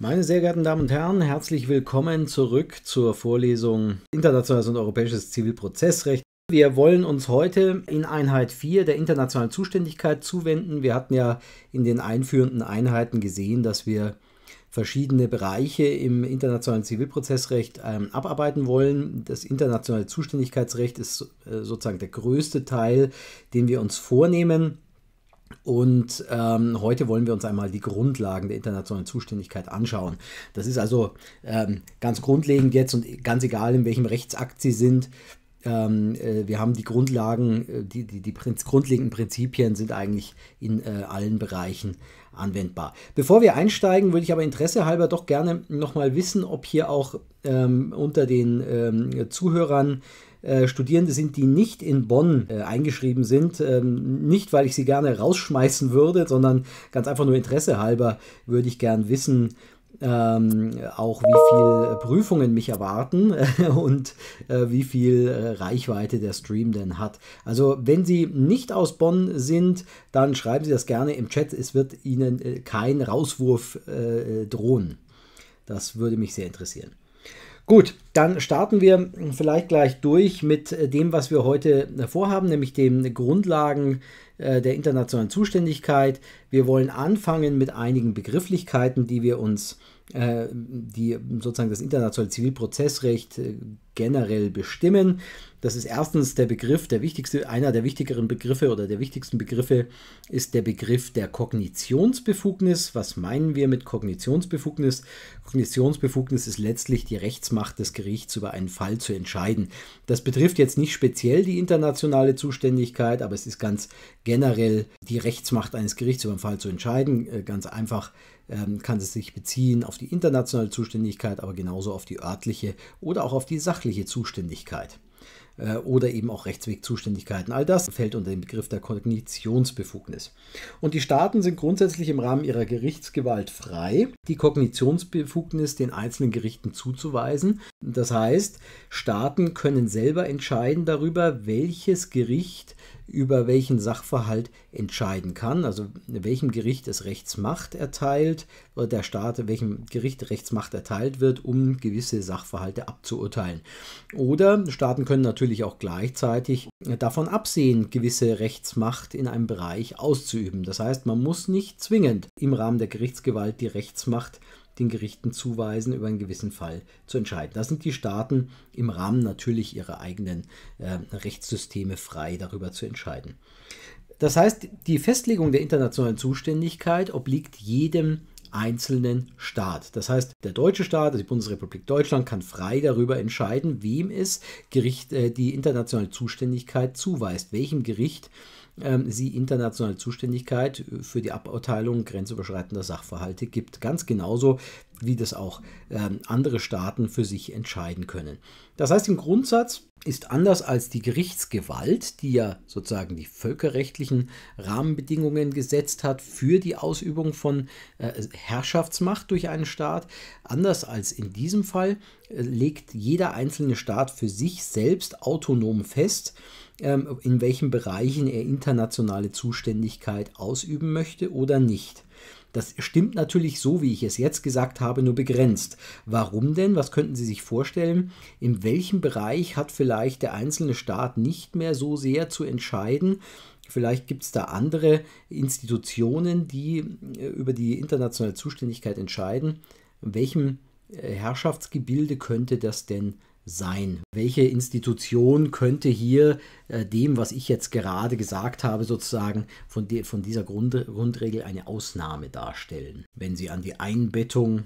Meine sehr geehrten Damen und Herren, herzlich willkommen zurück zur Vorlesung Internationales und Europäisches Zivilprozessrecht. Wir wollen uns heute in Einheit 4 der internationalen Zuständigkeit zuwenden. Wir hatten ja in den einführenden Einheiten gesehen, dass wir verschiedene Bereiche im internationalen Zivilprozessrecht ähm, abarbeiten wollen. Das internationale Zuständigkeitsrecht ist äh, sozusagen der größte Teil, den wir uns vornehmen. Und ähm, heute wollen wir uns einmal die Grundlagen der internationalen Zuständigkeit anschauen. Das ist also ähm, ganz grundlegend jetzt und ganz egal, in welchem Rechtsakt Sie sind. Ähm, äh, wir haben die Grundlagen, äh, die, die, die Prinz, grundlegenden Prinzipien sind eigentlich in äh, allen Bereichen anwendbar. Bevor wir einsteigen, würde ich aber interessehalber doch gerne nochmal wissen, ob hier auch ähm, unter den ähm, Zuhörern äh, Studierende sind, die nicht in Bonn äh, eingeschrieben sind. Ähm, nicht, weil ich sie gerne rausschmeißen würde, sondern ganz einfach nur Interesse halber würde ich gern wissen, ähm, auch wie viele Prüfungen mich erwarten und äh, wie viel äh, Reichweite der Stream denn hat. Also wenn Sie nicht aus Bonn sind, dann schreiben Sie das gerne im Chat. Es wird Ihnen äh, kein Rauswurf äh, drohen. Das würde mich sehr interessieren. Gut, dann starten wir vielleicht gleich durch mit äh, dem, was wir heute äh, vorhaben, nämlich den Grundlagen äh, der internationalen Zuständigkeit. Wir wollen anfangen mit einigen Begrifflichkeiten, die wir uns äh, äh, die sozusagen das internationale Zivilprozessrecht äh, generell bestimmen. Das ist erstens der Begriff, der wichtigste, einer der wichtigeren Begriffe oder der wichtigsten Begriffe ist der Begriff der Kognitionsbefugnis. Was meinen wir mit Kognitionsbefugnis? Kognitionsbefugnis ist letztlich die Rechtsmacht des Gerichts über einen Fall zu entscheiden. Das betrifft jetzt nicht speziell die internationale Zuständigkeit, aber es ist ganz generell die Rechtsmacht eines Gerichts über einen Fall zu entscheiden. Äh, ganz einfach ähm, kann es sich beziehen auf die internationale Zuständigkeit, aber genauso auf die örtliche oder auch auf die sachliche Zuständigkeit äh, oder eben auch Rechtswegzuständigkeiten. All das fällt unter den Begriff der Kognitionsbefugnis. Und die Staaten sind grundsätzlich im Rahmen ihrer Gerichtsgewalt frei, die Kognitionsbefugnis den einzelnen Gerichten zuzuweisen, das heißt, Staaten können selber entscheiden darüber, welches Gericht über welchen Sachverhalt entscheiden kann, also welchem Gericht es Rechtsmacht erteilt, oder der Staat, welchem Gericht Rechtsmacht erteilt wird, um gewisse Sachverhalte abzuurteilen. Oder Staaten können natürlich auch gleichzeitig davon absehen, gewisse Rechtsmacht in einem Bereich auszuüben. Das heißt, man muss nicht zwingend im Rahmen der Gerichtsgewalt die Rechtsmacht den Gerichten zuweisen, über einen gewissen Fall zu entscheiden. Da sind die Staaten im Rahmen natürlich ihrer eigenen äh, Rechtssysteme frei, darüber zu entscheiden. Das heißt, die Festlegung der internationalen Zuständigkeit obliegt jedem einzelnen Staat. Das heißt, der deutsche Staat, also die Bundesrepublik Deutschland, kann frei darüber entscheiden, wem es Gericht, äh, die internationale Zuständigkeit zuweist, welchem Gericht äh, ähm, sie internationale Zuständigkeit äh, für die Aburteilung grenzüberschreitender Sachverhalte gibt. Ganz genauso wie das auch ähm, andere Staaten für sich entscheiden können. Das heißt, im Grundsatz ist anders als die Gerichtsgewalt, die ja sozusagen die völkerrechtlichen Rahmenbedingungen gesetzt hat für die Ausübung von äh, Herrschaftsmacht durch einen Staat, anders als in diesem Fall äh, legt jeder einzelne Staat für sich selbst autonom fest, ähm, in welchen Bereichen er internationale Zuständigkeit ausüben möchte oder nicht. Das stimmt natürlich so, wie ich es jetzt gesagt habe, nur begrenzt. Warum denn? Was könnten Sie sich vorstellen? In welchem Bereich hat vielleicht der einzelne Staat nicht mehr so sehr zu entscheiden? Vielleicht gibt es da andere Institutionen, die äh, über die internationale Zuständigkeit entscheiden. In welchem äh, Herrschaftsgebilde könnte das denn sein? sein? Welche Institution könnte hier äh, dem, was ich jetzt gerade gesagt habe, sozusagen von, de, von dieser Grund, Grundregel eine Ausnahme darstellen, wenn sie an die Einbettung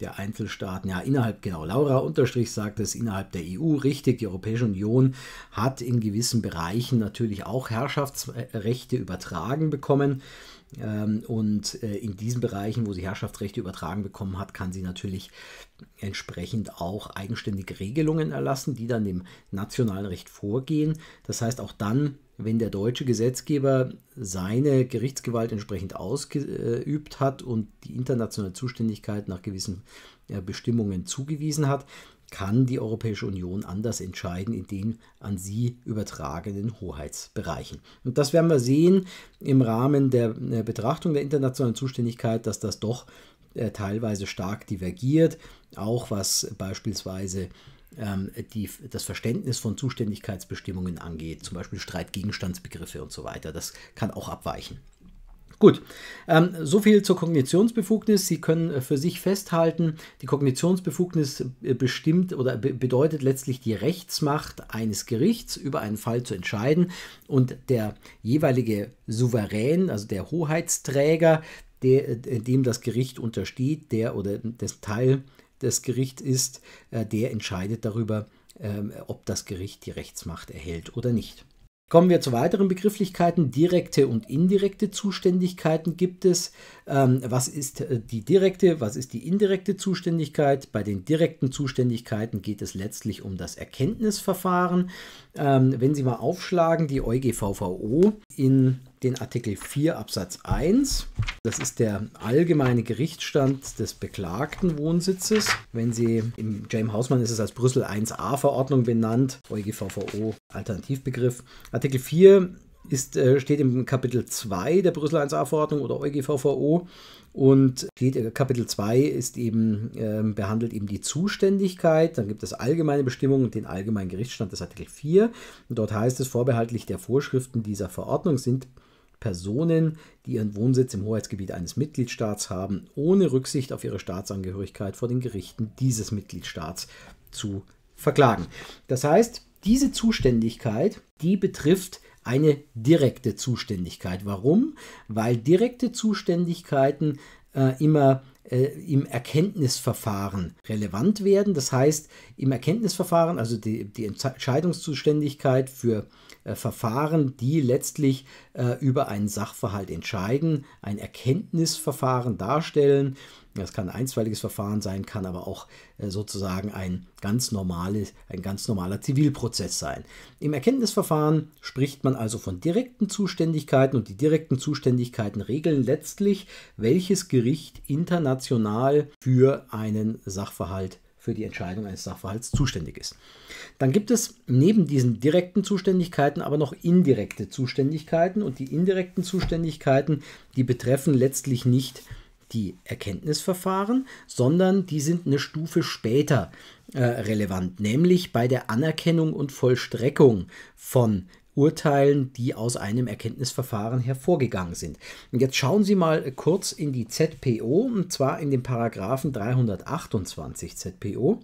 der Einzelstaaten, ja innerhalb, genau, Laura Unterstrich sagt es, innerhalb der EU, richtig, die Europäische Union hat in gewissen Bereichen natürlich auch Herrschaftsrechte übertragen bekommen ähm, und äh, in diesen Bereichen, wo sie Herrschaftsrechte übertragen bekommen hat, kann sie natürlich entsprechend auch eigenständige Regelungen erlassen, die dann dem nationalen Recht vorgehen. Das heißt, auch dann, wenn der deutsche Gesetzgeber seine Gerichtsgewalt entsprechend ausgeübt hat und die internationale Zuständigkeit nach gewissen äh, Bestimmungen zugewiesen hat, kann die Europäische Union anders entscheiden in den an sie übertragenen Hoheitsbereichen. Und das werden wir sehen im Rahmen der äh, Betrachtung der internationalen Zuständigkeit, dass das doch äh, teilweise stark divergiert, auch was beispielsweise ähm, die, das Verständnis von Zuständigkeitsbestimmungen angeht, zum Beispiel Streitgegenstandsbegriffe und so weiter. Das kann auch abweichen. Gut, ähm, so viel zur Kognitionsbefugnis. Sie können äh, für sich festhalten, die Kognitionsbefugnis äh, bestimmt oder be bedeutet letztlich die Rechtsmacht eines Gerichts über einen Fall zu entscheiden und der jeweilige Souverän, also der Hoheitsträger, der, äh, dem das Gericht untersteht, der oder das Teil des Gerichts ist, der entscheidet darüber, ähm, ob das Gericht die Rechtsmacht erhält oder nicht. Kommen wir zu weiteren Begrifflichkeiten. Direkte und indirekte Zuständigkeiten gibt es. Ähm, was ist äh, die direkte, was ist die indirekte Zuständigkeit? Bei den direkten Zuständigkeiten geht es letztlich um das Erkenntnisverfahren. Ähm, wenn Sie mal aufschlagen, die EuGVVO in den Artikel 4 Absatz 1. Das ist der allgemeine Gerichtsstand des beklagten Wohnsitzes. Wenn Sie im James Hausmann ist es als Brüssel 1a Verordnung benannt, EuGVVO Alternativbegriff. Artikel 4 ist, äh, steht im Kapitel 2 der Brüssel 1a Verordnung oder EuGVVO und steht, äh, Kapitel 2 ist eben, äh, behandelt eben die Zuständigkeit. Dann gibt es allgemeine Bestimmungen und den allgemeinen Gerichtsstand des Artikel 4. Und dort heißt es, vorbehaltlich der Vorschriften dieser Verordnung sind Personen, die ihren Wohnsitz im Hoheitsgebiet eines Mitgliedstaats haben, ohne Rücksicht auf ihre Staatsangehörigkeit vor den Gerichten dieses Mitgliedstaats zu verklagen. Das heißt, diese Zuständigkeit, die betrifft eine direkte Zuständigkeit. Warum? Weil direkte Zuständigkeiten äh, immer äh, im Erkenntnisverfahren relevant werden. Das heißt, im Erkenntnisverfahren, also die, die Entscheidungszuständigkeit für äh, Verfahren, die letztlich äh, über einen Sachverhalt entscheiden, ein Erkenntnisverfahren darstellen. Das kann ein einstweiliges Verfahren sein, kann aber auch äh, sozusagen ein ganz, normales, ein ganz normaler Zivilprozess sein. Im Erkenntnisverfahren spricht man also von direkten Zuständigkeiten und die direkten Zuständigkeiten regeln letztlich, welches Gericht international für einen Sachverhalt für die Entscheidung eines Sachverhalts zuständig ist. Dann gibt es neben diesen direkten Zuständigkeiten aber noch indirekte Zuständigkeiten und die indirekten Zuständigkeiten, die betreffen letztlich nicht die Erkenntnisverfahren, sondern die sind eine Stufe später äh, relevant, nämlich bei der Anerkennung und Vollstreckung von Urteilen, die aus einem Erkenntnisverfahren hervorgegangen sind. Und jetzt schauen Sie mal kurz in die ZPO, und zwar in den Paragraphen 328 ZPO.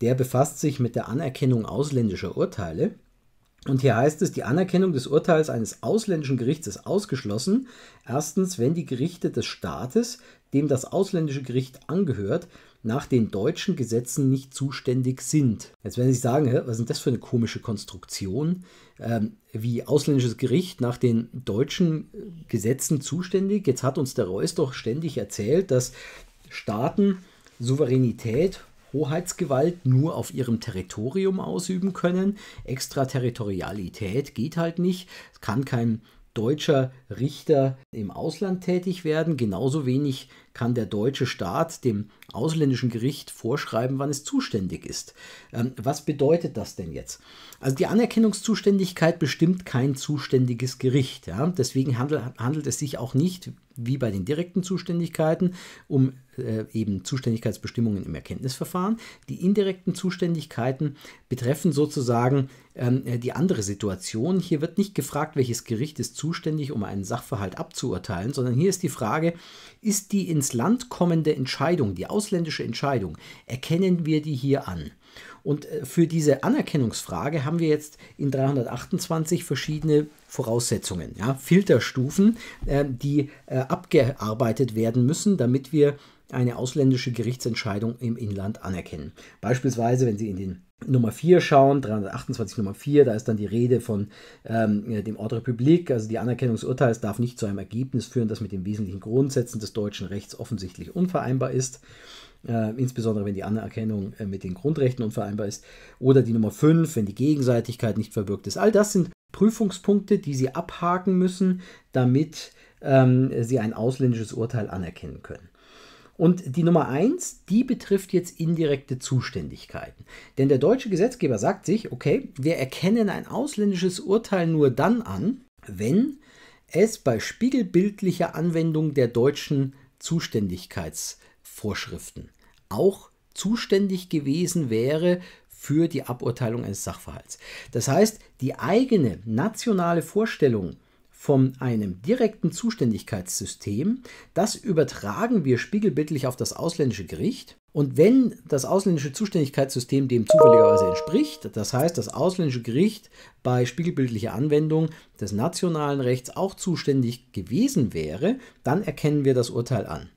Der befasst sich mit der Anerkennung ausländischer Urteile. Und hier heißt es, die Anerkennung des Urteils eines ausländischen Gerichts ist ausgeschlossen. Erstens, wenn die Gerichte des Staates, dem das ausländische Gericht angehört, nach den deutschen Gesetzen nicht zuständig sind. Jetzt werden Sie sagen, was ist das für eine komische Konstruktion? Ähm, wie ausländisches Gericht nach den deutschen äh, Gesetzen zuständig. Jetzt hat uns der Reus doch ständig erzählt, dass Staaten Souveränität, Hoheitsgewalt nur auf ihrem Territorium ausüben können. Extraterritorialität geht halt nicht. Es kann kein deutscher Richter im Ausland tätig werden, genauso wenig kann der deutsche Staat dem ausländischen Gericht vorschreiben, wann es zuständig ist. Ähm, was bedeutet das denn jetzt? Also die Anerkennungszuständigkeit bestimmt kein zuständiges Gericht. Ja? Deswegen handel, handelt es sich auch nicht, wie bei den direkten Zuständigkeiten, um äh, eben Zuständigkeitsbestimmungen im Erkenntnisverfahren. Die indirekten Zuständigkeiten betreffen sozusagen ähm, die andere Situation. Hier wird nicht gefragt, welches Gericht ist zuständig, um einen Sachverhalt abzuurteilen, sondern hier ist die Frage, ist die Instanz ins Land kommende Entscheidung, die ausländische Entscheidung, erkennen wir die hier an. Und äh, für diese Anerkennungsfrage haben wir jetzt in 328 verschiedene Voraussetzungen, ja, Filterstufen, äh, die äh, abgearbeitet werden müssen, damit wir eine ausländische Gerichtsentscheidung im Inland anerkennen. Beispielsweise, wenn Sie in den Nummer 4 schauen, 328 Nummer 4, da ist dann die Rede von ähm, äh, dem Ordre Publik, also die Anerkennung des Urteils darf nicht zu einem Ergebnis führen, das mit den wesentlichen Grundsätzen des deutschen Rechts offensichtlich unvereinbar ist. Äh, insbesondere wenn die Anerkennung äh, mit den Grundrechten unvereinbar ist. Oder die Nummer 5, wenn die Gegenseitigkeit nicht verbürgt ist. All das sind Prüfungspunkte, die Sie abhaken müssen, damit ähm, Sie ein ausländisches Urteil anerkennen können. Und die Nummer eins, die betrifft jetzt indirekte Zuständigkeiten. Denn der deutsche Gesetzgeber sagt sich, okay, wir erkennen ein ausländisches Urteil nur dann an, wenn es bei spiegelbildlicher Anwendung der deutschen Zuständigkeitsvorschriften auch zuständig gewesen wäre für die Aburteilung eines Sachverhalts. Das heißt, die eigene nationale Vorstellung von einem direkten Zuständigkeitssystem. Das übertragen wir spiegelbildlich auf das ausländische Gericht. Und wenn das ausländische Zuständigkeitssystem dem zufälligerweise entspricht, das heißt, das ausländische Gericht bei spiegelbildlicher Anwendung des nationalen Rechts auch zuständig gewesen wäre, dann erkennen wir das Urteil an.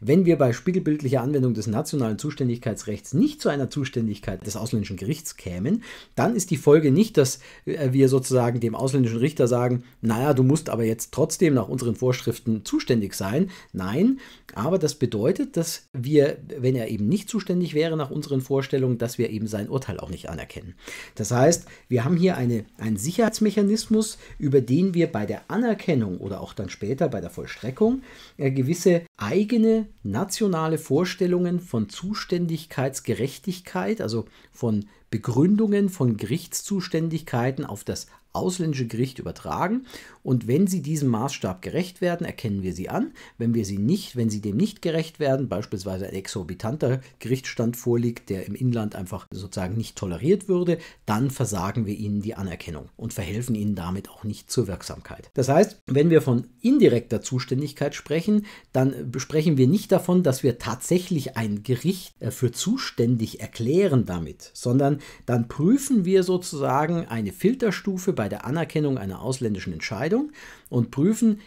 Wenn wir bei spiegelbildlicher Anwendung des nationalen Zuständigkeitsrechts nicht zu einer Zuständigkeit des ausländischen Gerichts kämen, dann ist die Folge nicht, dass äh, wir sozusagen dem ausländischen Richter sagen, naja, du musst aber jetzt trotzdem nach unseren Vorschriften zuständig sein. Nein, aber das bedeutet, dass wir, wenn er eben nicht zuständig wäre nach unseren Vorstellungen, dass wir eben sein Urteil auch nicht anerkennen. Das heißt, wir haben hier eine, einen Sicherheitsmechanismus, über den wir bei der Anerkennung oder auch dann später bei der Vollstreckung äh, gewisse eigene nationale Vorstellungen von Zuständigkeitsgerechtigkeit, also von Begründungen von Gerichtszuständigkeiten auf das ausländische Gericht übertragen und wenn sie diesem Maßstab gerecht werden, erkennen wir sie an. Wenn wir sie nicht, wenn sie dem nicht gerecht werden, beispielsweise ein exorbitanter Gerichtsstand vorliegt, der im Inland einfach sozusagen nicht toleriert würde, dann versagen wir ihnen die Anerkennung und verhelfen ihnen damit auch nicht zur Wirksamkeit. Das heißt, wenn wir von indirekter Zuständigkeit sprechen, dann sprechen wir nicht davon, dass wir tatsächlich ein Gericht äh, für zuständig erklären damit, sondern dann prüfen wir sozusagen eine Filterstufe bei der Anerkennung einer ausländischen Entscheidung Entscheidung und prüfen,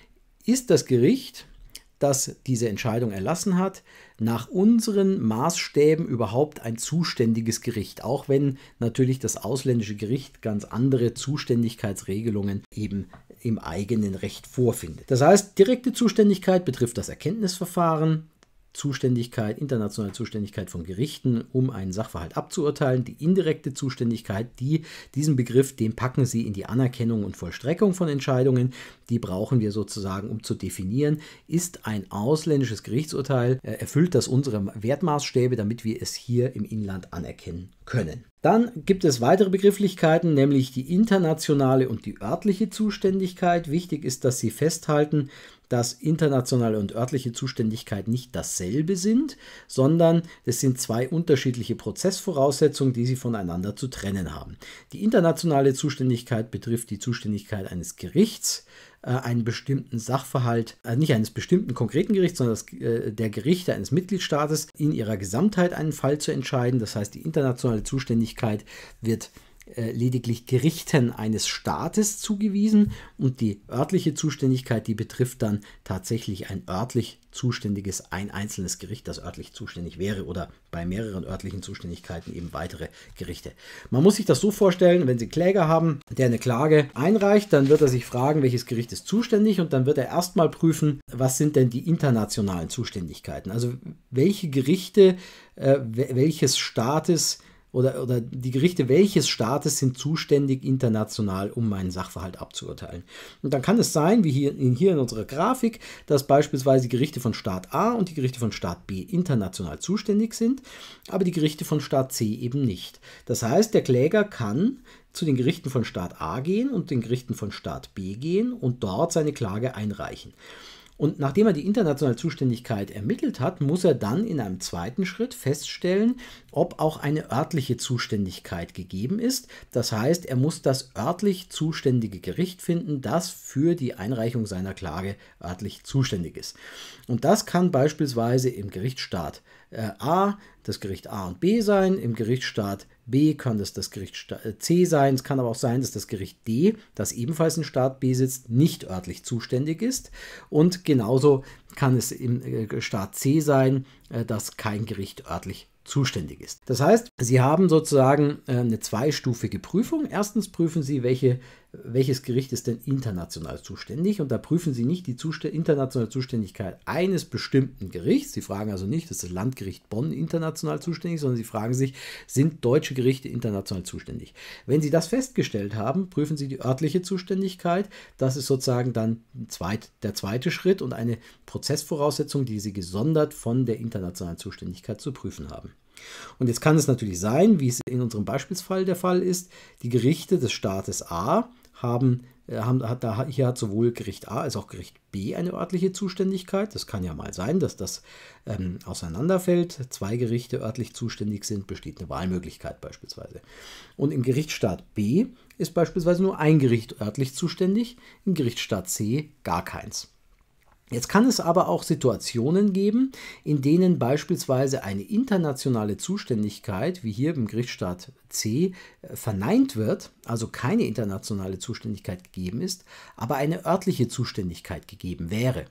ist das Gericht, das diese Entscheidung erlassen hat, nach unseren Maßstäben überhaupt ein zuständiges Gericht, auch wenn natürlich das ausländische Gericht ganz andere Zuständigkeitsregelungen eben im eigenen Recht vorfindet. Das heißt, direkte Zuständigkeit betrifft das Erkenntnisverfahren, Zuständigkeit, internationale Zuständigkeit von Gerichten, um einen Sachverhalt abzuurteilen. Die indirekte Zuständigkeit, die diesen Begriff, den packen sie in die Anerkennung und Vollstreckung von Entscheidungen. Die brauchen wir sozusagen, um zu definieren, ist ein ausländisches Gerichtsurteil, äh, erfüllt das unsere Wertmaßstäbe, damit wir es hier im Inland anerkennen können. Dann gibt es weitere Begrifflichkeiten, nämlich die internationale und die örtliche Zuständigkeit. Wichtig ist, dass Sie festhalten, dass internationale und örtliche Zuständigkeit nicht dasselbe sind, sondern es sind zwei unterschiedliche Prozessvoraussetzungen, die Sie voneinander zu trennen haben. Die internationale Zuständigkeit betrifft die Zuständigkeit eines Gerichts, äh, einen bestimmten Sachverhalt, also nicht eines bestimmten konkreten Gerichts, sondern das, äh, der Gerichte eines Mitgliedstaates in ihrer Gesamtheit einen Fall zu entscheiden. Das heißt, die internationale Zuständigkeit wird äh, lediglich Gerichten eines Staates zugewiesen und die örtliche Zuständigkeit, die betrifft dann tatsächlich ein örtlich zuständiges, ein einzelnes Gericht, das örtlich zuständig wäre oder bei mehreren örtlichen Zuständigkeiten eben weitere Gerichte. Man muss sich das so vorstellen, wenn Sie einen Kläger haben, der eine Klage einreicht, dann wird er sich fragen, welches Gericht ist zuständig und dann wird er erstmal prüfen, was sind denn die internationalen Zuständigkeiten, also welche Gerichte äh, welches Staates äh, oder, oder die Gerichte welches Staates sind zuständig international, um meinen Sachverhalt abzuurteilen. Und dann kann es sein, wie hier in, hier in unserer Grafik, dass beispielsweise die Gerichte von Staat A und die Gerichte von Staat B international zuständig sind, aber die Gerichte von Staat C eben nicht. Das heißt, der Kläger kann zu den Gerichten von Staat A gehen und den Gerichten von Staat B gehen und dort seine Klage einreichen. Und nachdem er die internationale Zuständigkeit ermittelt hat, muss er dann in einem zweiten Schritt feststellen, ob auch eine örtliche Zuständigkeit gegeben ist. Das heißt, er muss das örtlich zuständige Gericht finden, das für die Einreichung seiner Klage örtlich zuständig ist. Und das kann beispielsweise im Gerichtsstaat äh, A das Gericht A und B sein. Im Gerichtsstaat B kann das das Gericht äh, C sein. Es kann aber auch sein, dass das Gericht D, das ebenfalls in Staat B sitzt, nicht örtlich zuständig ist. Und genauso kann es im äh, Staat C sein, äh, dass kein Gericht örtlich zuständig ist. Das heißt, Sie haben sozusagen eine zweistufige Prüfung. Erstens prüfen Sie, welche welches Gericht ist denn international zuständig? Und da prüfen sie nicht die Zust internationale Zuständigkeit eines bestimmten Gerichts. Sie fragen also nicht, ist das Landgericht Bonn international zuständig, sondern sie fragen sich, sind deutsche Gerichte international zuständig? Wenn sie das festgestellt haben, prüfen sie die örtliche Zuständigkeit. Das ist sozusagen dann zweit, der zweite Schritt und eine Prozessvoraussetzung, die sie gesondert von der internationalen Zuständigkeit zu prüfen haben. Und jetzt kann es natürlich sein, wie es in unserem Beispielsfall der Fall ist, die Gerichte des Staates A haben, äh, haben da, hier hat sowohl Gericht A als auch Gericht B eine örtliche Zuständigkeit. Das kann ja mal sein, dass das ähm, auseinanderfällt. Zwei Gerichte örtlich zuständig sind, besteht eine Wahlmöglichkeit beispielsweise. Und im Gerichtsstaat B ist beispielsweise nur ein Gericht örtlich zuständig, im Gerichtsstaat C gar keins. Jetzt kann es aber auch Situationen geben, in denen beispielsweise eine internationale Zuständigkeit, wie hier im Gerichtsstaat C, äh, verneint wird, also keine internationale Zuständigkeit gegeben ist, aber eine örtliche Zuständigkeit gegeben wäre.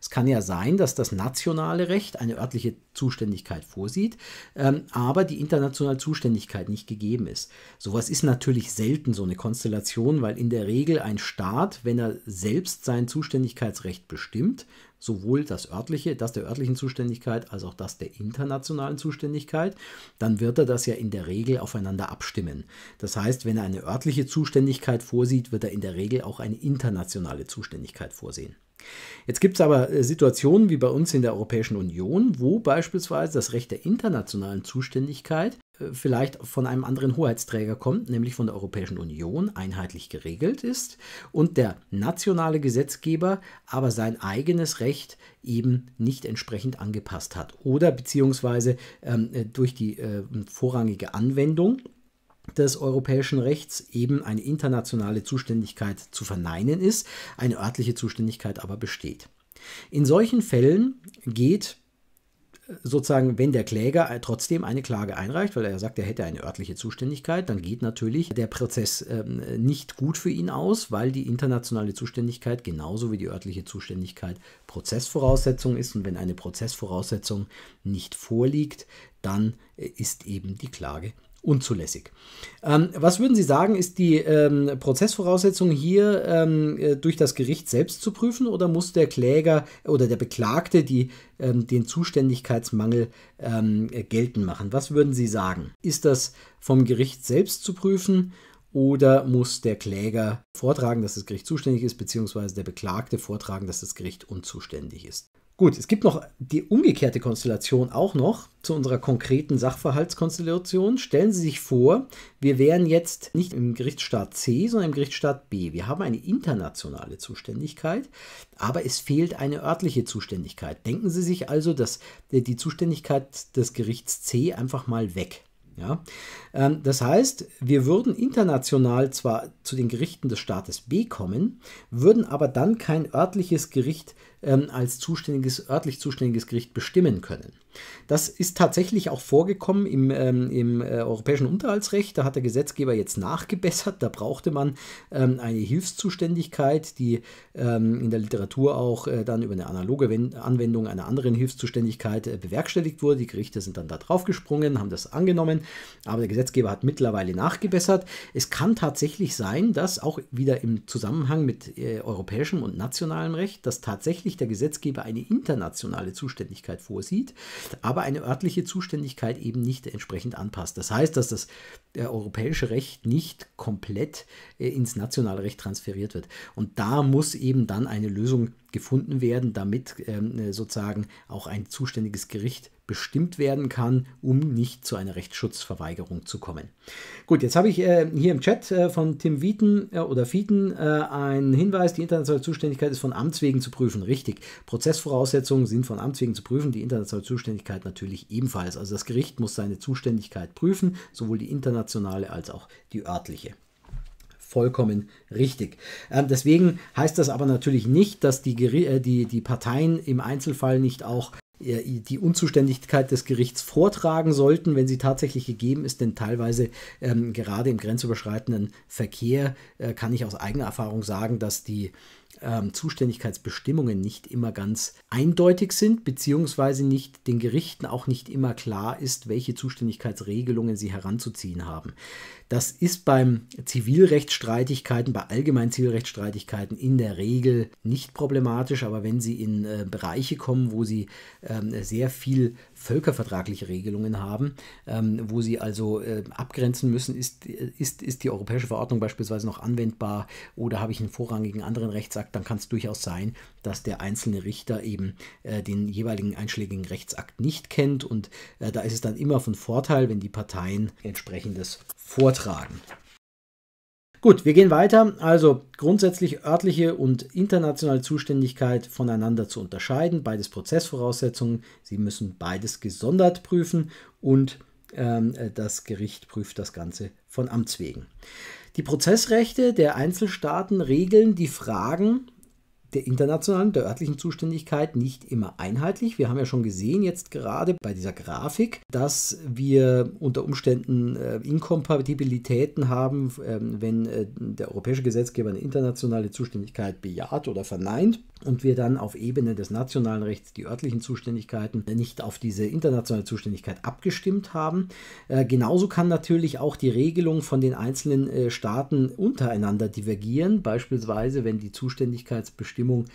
Es kann ja sein, dass das nationale Recht eine örtliche Zuständigkeit vorsieht, ähm, aber die internationale Zuständigkeit nicht gegeben ist. Sowas ist natürlich selten so eine Konstellation, weil in der Regel ein Staat, wenn er selbst sein Zuständigkeitsrecht bestimmt, sowohl das örtliche, das der örtlichen Zuständigkeit als auch das der internationalen Zuständigkeit, dann wird er das ja in der Regel aufeinander abstimmen. Das heißt, wenn er eine örtliche Zuständigkeit vorsieht, wird er in der Regel auch eine internationale Zuständigkeit vorsehen. Jetzt gibt es aber äh, Situationen wie bei uns in der Europäischen Union, wo beispielsweise das Recht der internationalen Zuständigkeit äh, vielleicht von einem anderen Hoheitsträger kommt, nämlich von der Europäischen Union, einheitlich geregelt ist und der nationale Gesetzgeber aber sein eigenes Recht eben nicht entsprechend angepasst hat oder beziehungsweise ähm, äh, durch die äh, vorrangige Anwendung des europäischen Rechts eben eine internationale Zuständigkeit zu verneinen ist, eine örtliche Zuständigkeit aber besteht. In solchen Fällen geht äh, sozusagen, wenn der Kläger äh, trotzdem eine Klage einreicht, weil er sagt, er hätte eine örtliche Zuständigkeit, dann geht natürlich der Prozess ähm, nicht gut für ihn aus, weil die internationale Zuständigkeit genauso wie die örtliche Zuständigkeit Prozessvoraussetzung ist. Und wenn eine Prozessvoraussetzung nicht vorliegt, dann äh, ist eben die Klage unzulässig. Ähm, was würden Sie sagen, ist die ähm, Prozessvoraussetzung hier ähm, äh, durch das Gericht selbst zu prüfen oder muss der Kläger oder der Beklagte die, ähm, den Zuständigkeitsmangel ähm, äh, geltend machen? Was würden Sie sagen? Ist das vom Gericht selbst zu prüfen? Oder muss der Kläger vortragen, dass das Gericht zuständig ist, beziehungsweise der Beklagte vortragen, dass das Gericht unzuständig ist? Gut, es gibt noch die umgekehrte Konstellation auch noch zu unserer konkreten Sachverhaltskonstellation. Stellen Sie sich vor, wir wären jetzt nicht im Gerichtsstaat C, sondern im Gerichtsstaat B. Wir haben eine internationale Zuständigkeit, aber es fehlt eine örtliche Zuständigkeit. Denken Sie sich also, dass äh, die Zuständigkeit des Gerichts C einfach mal weg. Ja? Ähm, das heißt, wir würden international zwar zu den Gerichten des Staates B kommen, würden aber dann kein örtliches Gericht ähm, als zuständiges, örtlich zuständiges Gericht bestimmen können. Das ist tatsächlich auch vorgekommen im, ähm, im äh, europäischen Unterhaltsrecht. Da hat der Gesetzgeber jetzt nachgebessert. Da brauchte man ähm, eine Hilfszuständigkeit, die ähm, in der Literatur auch äh, dann über eine analoge Anwendung einer anderen Hilfszuständigkeit äh, bewerkstelligt wurde. Die Gerichte sind dann da draufgesprungen, haben das angenommen. Aber der Gesetzgeber hat mittlerweile nachgebessert. Es kann tatsächlich sein, dass auch wieder im Zusammenhang mit äh, europäischem und nationalem Recht, dass tatsächlich eigentlich der Gesetzgeber eine internationale Zuständigkeit vorsieht, aber eine örtliche Zuständigkeit eben nicht entsprechend anpasst. Das heißt, dass das äh, europäische Recht nicht komplett äh, ins nationale Recht transferiert wird. Und da muss eben dann eine Lösung gefunden werden, damit ähm, äh, sozusagen auch ein zuständiges Gericht bestimmt werden kann, um nicht zu einer Rechtsschutzverweigerung zu kommen. Gut, jetzt habe ich äh, hier im Chat äh, von Tim Wieten äh, oder Fieten äh, einen Hinweis, die internationale Zuständigkeit ist von Amts wegen zu prüfen. Richtig, Prozessvoraussetzungen sind von Amts wegen zu prüfen, die internationale Zuständigkeit natürlich ebenfalls. Also das Gericht muss seine Zuständigkeit prüfen, sowohl die internationale als auch die örtliche vollkommen richtig. Ähm, deswegen heißt das aber natürlich nicht, dass die, äh, die, die Parteien im Einzelfall nicht auch äh, die Unzuständigkeit des Gerichts vortragen sollten, wenn sie tatsächlich gegeben ist, denn teilweise ähm, gerade im grenzüberschreitenden Verkehr äh, kann ich aus eigener Erfahrung sagen, dass die ähm, Zuständigkeitsbestimmungen nicht immer ganz eindeutig sind, beziehungsweise nicht den Gerichten auch nicht immer klar ist, welche Zuständigkeitsregelungen sie heranzuziehen haben. Das ist beim Zivilrechtsstreitigkeiten, bei allgemeinen Zivilrechtsstreitigkeiten in der Regel nicht problematisch, aber wenn sie in äh, Bereiche kommen, wo sie ähm, sehr viel völkervertragliche Regelungen haben, ähm, wo sie also äh, abgrenzen müssen, ist, ist, ist die europäische Verordnung beispielsweise noch anwendbar oder habe ich einen vorrangigen anderen Rechtsakt, dann kann es durchaus sein, dass der einzelne Richter eben äh, den jeweiligen einschlägigen Rechtsakt nicht kennt und äh, da ist es dann immer von Vorteil, wenn die Parteien entsprechendes Vorteil übertragen. Gut, wir gehen weiter. Also grundsätzlich örtliche und internationale Zuständigkeit voneinander zu unterscheiden. Beides Prozessvoraussetzungen. Sie müssen beides gesondert prüfen und ähm, äh, das Gericht prüft das Ganze von Amts wegen. Die Prozessrechte der Einzelstaaten regeln die Fragen der internationalen, der örtlichen Zuständigkeit nicht immer einheitlich. Wir haben ja schon gesehen, jetzt gerade bei dieser Grafik, dass wir unter Umständen äh, Inkompatibilitäten haben, ähm, wenn äh, der europäische Gesetzgeber eine internationale Zuständigkeit bejaht oder verneint und wir dann auf Ebene des nationalen Rechts die örtlichen Zuständigkeiten nicht auf diese internationale Zuständigkeit abgestimmt haben. Äh, genauso kann natürlich auch die Regelung von den einzelnen äh, Staaten untereinander divergieren, beispielsweise wenn die Zuständigkeitsbestimmung Bestimmung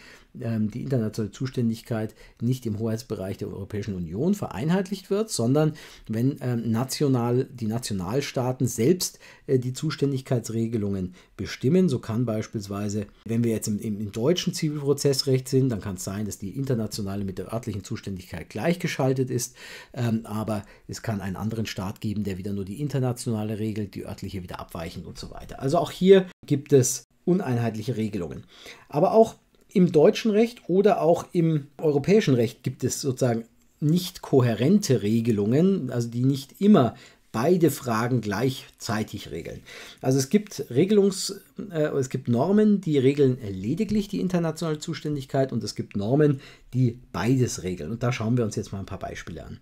ähm, die internationale Zuständigkeit nicht im Hoheitsbereich der Europäischen Union vereinheitlicht wird, sondern wenn ähm, national, die Nationalstaaten selbst äh, die Zuständigkeitsregelungen bestimmen. So kann beispielsweise, wenn wir jetzt im, im deutschen Zivilprozessrecht sind, dann kann es sein, dass die internationale mit der örtlichen Zuständigkeit gleichgeschaltet ist, ähm, aber es kann einen anderen Staat geben, der wieder nur die internationale regelt, die örtliche wieder abweichend und so weiter. Also auch hier gibt es uneinheitliche Regelungen. Aber auch im deutschen Recht oder auch im europäischen Recht gibt es sozusagen nicht kohärente Regelungen, also die nicht immer beide Fragen gleichzeitig regeln. Also es gibt Regelungs, äh, es gibt Normen, die regeln lediglich die internationale Zuständigkeit und es gibt Normen, die beides regeln. Und da schauen wir uns jetzt mal ein paar Beispiele an.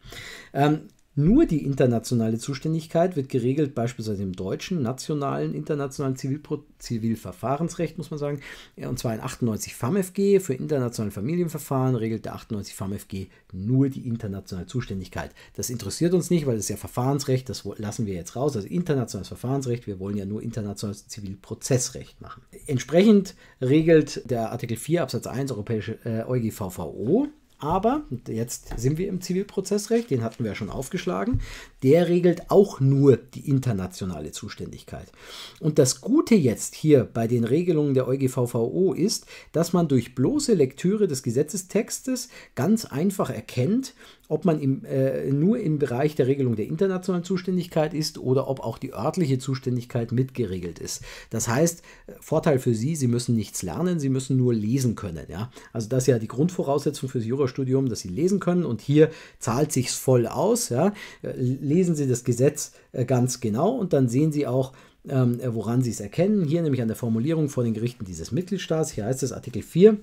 Ähm, nur die internationale Zuständigkeit wird geregelt, beispielsweise im deutschen, nationalen, internationalen Zivilpro Zivilverfahrensrecht, muss man sagen, und zwar in 98 FAMFG. Für internationale Familienverfahren regelt der 98 FAMFG nur die internationale Zuständigkeit. Das interessiert uns nicht, weil das ist ja Verfahrensrecht, das lassen wir jetzt raus, also internationales Verfahrensrecht, wir wollen ja nur internationales Zivilprozessrecht machen. Entsprechend regelt der Artikel 4 Absatz 1 Europäische äh, EuGVVO aber, jetzt sind wir im Zivilprozessrecht, den hatten wir ja schon aufgeschlagen, der regelt auch nur die internationale Zuständigkeit. Und das Gute jetzt hier bei den Regelungen der EuGVVO ist, dass man durch bloße Lektüre des Gesetzestextes ganz einfach erkennt, ob man im, äh, nur im Bereich der Regelung der internationalen Zuständigkeit ist oder ob auch die örtliche Zuständigkeit mitgeregelt ist. Das heißt, äh, Vorteil für Sie, Sie müssen nichts lernen, Sie müssen nur lesen können. Ja? Also das ist ja die Grundvoraussetzung für das Jurastudium, dass Sie lesen können und hier zahlt sich voll aus. Ja? Äh, lesen Sie das Gesetz äh, ganz genau und dann sehen Sie auch, ähm, woran Sie es erkennen. Hier nämlich an der Formulierung vor den Gerichten dieses Mitgliedstaats, hier heißt es Artikel 4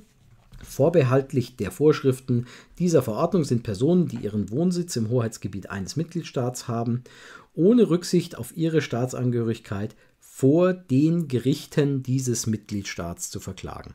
Vorbehaltlich der Vorschriften dieser Verordnung sind Personen, die ihren Wohnsitz im Hoheitsgebiet eines Mitgliedstaats haben, ohne Rücksicht auf ihre Staatsangehörigkeit vor den Gerichten dieses Mitgliedstaats zu verklagen.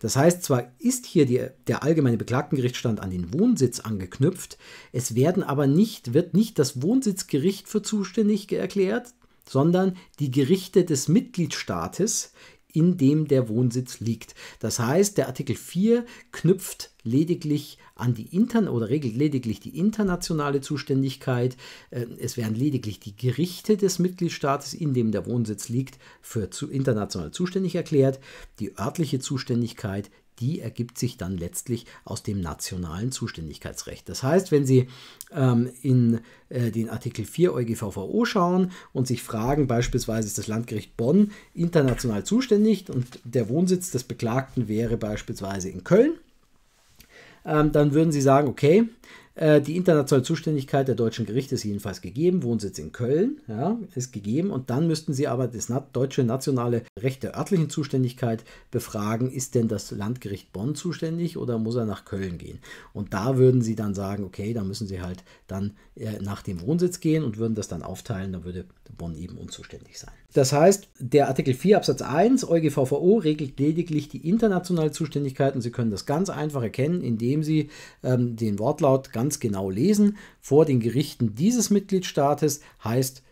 Das heißt, zwar ist hier die, der allgemeine Beklagtengerichtsstand an den Wohnsitz angeknüpft, es werden aber nicht, wird nicht das Wohnsitzgericht für zuständig erklärt, sondern die Gerichte des Mitgliedstaates, in dem der Wohnsitz liegt. Das heißt, der Artikel 4 knüpft lediglich an die intern oder regelt lediglich die internationale Zuständigkeit. Äh, es werden lediglich die Gerichte des Mitgliedstaates, in dem der Wohnsitz liegt, für international zuständig erklärt. Die örtliche Zuständigkeit die ergibt sich dann letztlich aus dem nationalen Zuständigkeitsrecht. Das heißt, wenn Sie ähm, in äh, den Artikel 4 EuGVVO schauen und sich fragen, beispielsweise ist das Landgericht Bonn international zuständig und der Wohnsitz des Beklagten wäre beispielsweise in Köln, ähm, dann würden Sie sagen, okay, äh, die internationale Zuständigkeit der deutschen Gerichte ist jedenfalls gegeben, Wohnsitz in Köln ja, ist gegeben und dann müssten sie aber das deutsche nationale Recht der örtlichen Zuständigkeit befragen, ist denn das Landgericht Bonn zuständig oder muss er nach Köln gehen? Und da würden sie dann sagen, okay, da müssen sie halt dann äh, nach dem Wohnsitz gehen und würden das dann aufteilen, dann würde Bonn eben unzuständig sein. Das heißt, der Artikel 4 Absatz 1 EuGVVO regelt lediglich die internationale Zuständigkeit und Sie können das ganz einfach erkennen, indem Sie ähm, den Wortlaut ganz genau lesen. Vor den Gerichten dieses Mitgliedstaates heißt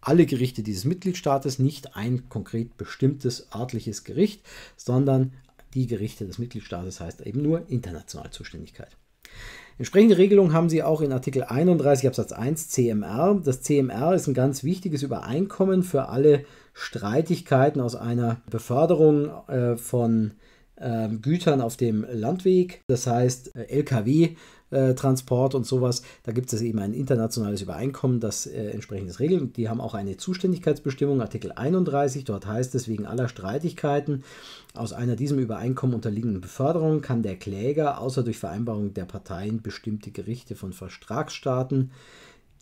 alle Gerichte dieses Mitgliedstaates, nicht ein konkret bestimmtes örtliches Gericht, sondern die Gerichte des Mitgliedstaates heißt eben nur internationale Zuständigkeit. Entsprechende Regelungen haben sie auch in Artikel 31 Absatz 1 CMR. Das CMR ist ein ganz wichtiges Übereinkommen für alle Streitigkeiten aus einer Beförderung äh, von ähm, Gütern auf dem Landweg. Das heißt, äh, LKW äh, Transport und sowas. Da gibt es eben ein internationales Übereinkommen, das äh, entsprechendes regelt. Die haben auch eine Zuständigkeitsbestimmung, Artikel 31. Dort heißt es, wegen aller Streitigkeiten aus einer diesem Übereinkommen unterliegenden Beförderung kann der Kläger außer durch Vereinbarung der Parteien bestimmte Gerichte von Vertragsstaaten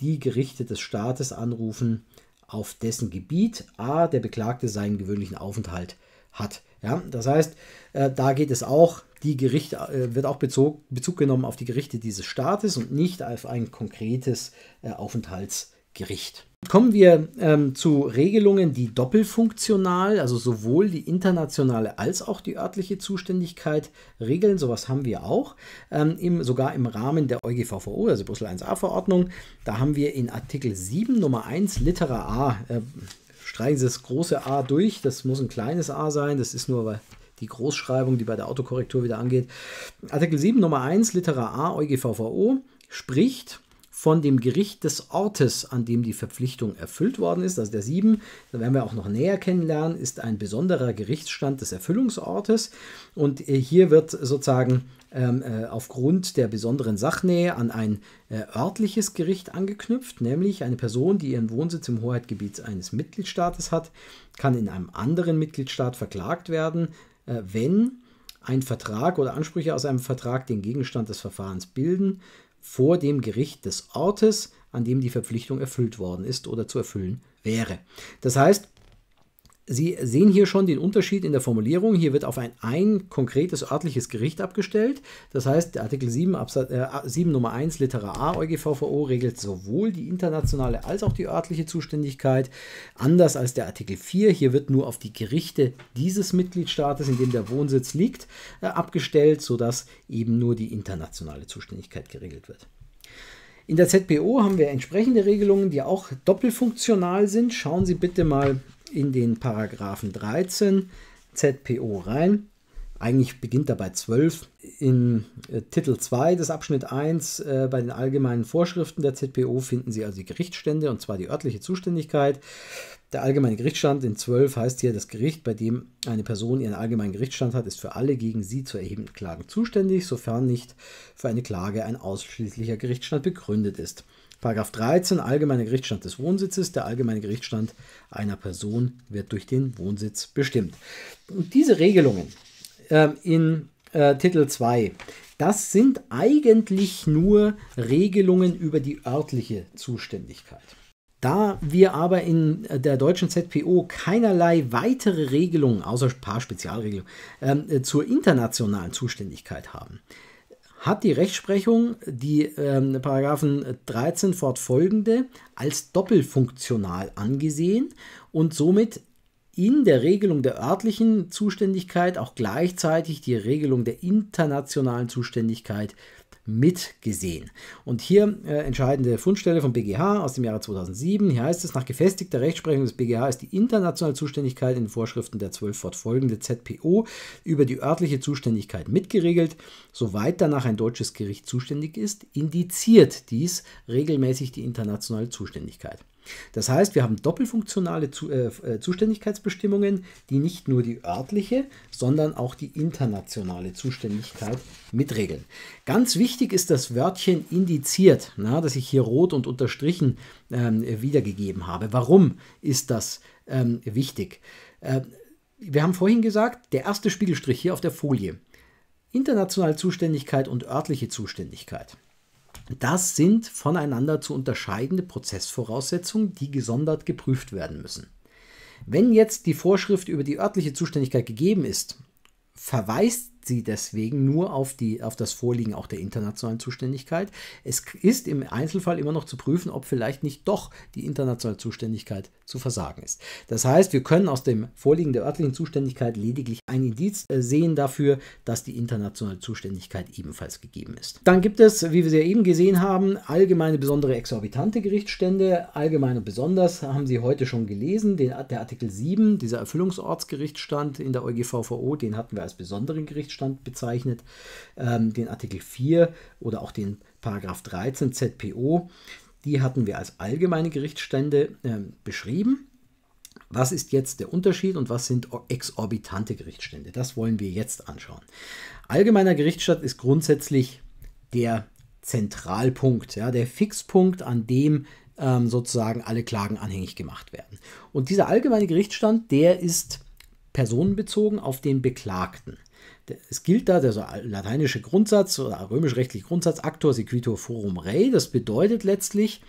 die Gerichte des Staates anrufen, auf dessen Gebiet a. der Beklagte seinen gewöhnlichen Aufenthalt hat. Ja, das heißt, äh, da geht es auch, die Gerichte äh, wird auch Bezug, Bezug genommen auf die Gerichte dieses Staates und nicht auf ein konkretes äh, Aufenthaltsgericht. Kommen wir ähm, zu Regelungen, die doppelfunktional, also sowohl die internationale als auch die örtliche Zuständigkeit regeln. Sowas haben wir auch, ähm, im, sogar im Rahmen der EuGVVO, also Brüssel 1a-Verordnung. Da haben wir in Artikel 7 Nummer 1 Litera a, äh, streichen Sie das große A durch. Das muss ein kleines A sein. Das ist nur, weil die Großschreibung, die bei der Autokorrektur wieder angeht. Artikel 7 Nummer 1 Litera A EuGVVO spricht von dem Gericht des Ortes, an dem die Verpflichtung erfüllt worden ist, also der 7, da werden wir auch noch näher kennenlernen, ist ein besonderer Gerichtsstand des Erfüllungsortes. Und äh, hier wird sozusagen ähm, äh, aufgrund der besonderen Sachnähe an ein äh, örtliches Gericht angeknüpft, nämlich eine Person, die ihren Wohnsitz im Hoheitgebiet eines Mitgliedstaates hat, kann in einem anderen Mitgliedstaat verklagt werden, wenn ein Vertrag oder Ansprüche aus einem Vertrag den Gegenstand des Verfahrens bilden, vor dem Gericht des Ortes, an dem die Verpflichtung erfüllt worden ist oder zu erfüllen wäre. Das heißt, Sie sehen hier schon den Unterschied in der Formulierung. Hier wird auf ein ein konkretes örtliches Gericht abgestellt. Das heißt, der Artikel 7, Absatz, äh, 7 Nummer 1 Litera A EuGVVO regelt sowohl die internationale als auch die örtliche Zuständigkeit. Anders als der Artikel 4, hier wird nur auf die Gerichte dieses Mitgliedstaates, in dem der Wohnsitz liegt, äh, abgestellt, sodass eben nur die internationale Zuständigkeit geregelt wird. In der ZPO haben wir entsprechende Regelungen, die auch doppelfunktional sind. Schauen Sie bitte mal in den Paragraphen 13 ZPO rein. Eigentlich beginnt dabei 12 in äh, Titel 2 des Abschnitt 1. Äh, bei den allgemeinen Vorschriften der ZPO finden Sie also die Gerichtsstände und zwar die örtliche Zuständigkeit. Der allgemeine Gerichtsstand in 12 heißt hier, das Gericht, bei dem eine Person ihren allgemeinen Gerichtsstand hat, ist für alle gegen sie zu erhebenden Klagen zuständig, sofern nicht für eine Klage ein ausschließlicher Gerichtsstand begründet ist. Paragraph 13 Allgemeiner Gerichtsstand des Wohnsitzes. Der allgemeine Gerichtsstand einer Person wird durch den Wohnsitz bestimmt. Und diese Regelungen äh, in äh, Titel 2, das sind eigentlich nur Regelungen über die örtliche Zuständigkeit. Da wir aber in der deutschen ZPO keinerlei weitere Regelungen, außer ein paar Spezialregelungen, äh, zur internationalen Zuständigkeit haben, hat die Rechtsprechung die ähm, Paragraphen 13 fortfolgende als doppelfunktional angesehen und somit in der Regelung der örtlichen Zuständigkeit auch gleichzeitig die Regelung der internationalen Zuständigkeit mitgesehen. Und hier äh, entscheidende Fundstelle vom BGH aus dem Jahre 2007. Hier heißt es, nach gefestigter Rechtsprechung des BGH ist die internationale Zuständigkeit in den Vorschriften der zwölf fortfolgende ZPO über die örtliche Zuständigkeit mitgeregelt. Soweit danach ein deutsches Gericht zuständig ist, indiziert dies regelmäßig die internationale Zuständigkeit. Das heißt, wir haben doppelfunktionale äh, äh, Zuständigkeitsbestimmungen, die nicht nur die örtliche, sondern auch die internationale Zuständigkeit mitregeln. Ganz wichtig ist das Wörtchen indiziert, na, das ich hier rot und unterstrichen ähm, wiedergegeben habe. Warum ist das ähm, wichtig? Äh, wir haben vorhin gesagt, der erste Spiegelstrich hier auf der Folie. Internationale Zuständigkeit und örtliche Zuständigkeit. Das sind voneinander zu unterscheidende Prozessvoraussetzungen, die gesondert geprüft werden müssen. Wenn jetzt die Vorschrift über die örtliche Zuständigkeit gegeben ist, verweist sie deswegen nur auf, die, auf das Vorliegen auch der internationalen Zuständigkeit. Es ist im Einzelfall immer noch zu prüfen, ob vielleicht nicht doch die internationale Zuständigkeit zu versagen ist. Das heißt, wir können aus dem Vorliegen der örtlichen Zuständigkeit lediglich ein Indiz äh, sehen dafür, dass die internationale Zuständigkeit ebenfalls gegeben ist. Dann gibt es, wie wir sie eben gesehen haben, allgemeine besondere exorbitante Gerichtsstände. Allgemein und besonders haben Sie heute schon gelesen, den, der Artikel 7, dieser Erfüllungsortsgerichtsstand in der EuGVVO, den hatten wir als besonderen Gerichtsstand Rechtsstand bezeichnet, ähm, den Artikel 4 oder auch den Paragraph 13 ZPO. Die hatten wir als allgemeine Gerichtsstände äh, beschrieben. Was ist jetzt der Unterschied und was sind exorbitante Gerichtsstände? Das wollen wir jetzt anschauen. Allgemeiner Gerichtsstand ist grundsätzlich der Zentralpunkt, ja, der Fixpunkt, an dem ähm, sozusagen alle Klagen anhängig gemacht werden. Und dieser allgemeine Gerichtsstand, der ist personenbezogen auf den Beklagten. Es gilt da der also lateinische Grundsatz oder römisch-rechtliche Grundsatz actor sequitur forum rei. Das bedeutet letztlich,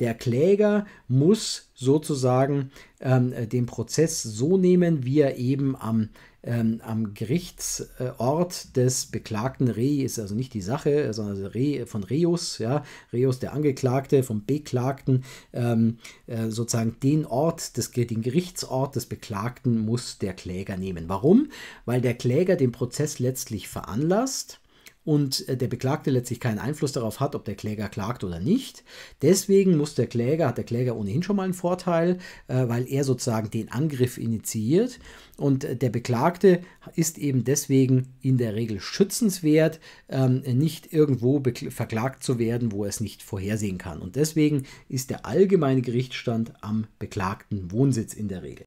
der Kläger muss sozusagen ähm, den Prozess so nehmen, wie er eben am ähm, am Gerichtsort des beklagten Rei ist also nicht die Sache, sondern also Re, von Reus, ja, Reus der Angeklagte, vom Beklagten, ähm, äh, sozusagen den Ort, des, den Gerichtsort des Beklagten muss der Kläger nehmen. Warum? Weil der Kläger den Prozess letztlich veranlasst und äh, der Beklagte letztlich keinen Einfluss darauf hat, ob der Kläger klagt oder nicht. Deswegen muss der Kläger, hat der Kläger ohnehin schon mal einen Vorteil, äh, weil er sozusagen den Angriff initiiert und äh, der Beklagte ist eben deswegen in der Regel schützenswert, ähm, nicht irgendwo verklagt zu werden, wo er es nicht vorhersehen kann. Und deswegen ist der allgemeine Gerichtsstand am beklagten Wohnsitz in der Regel.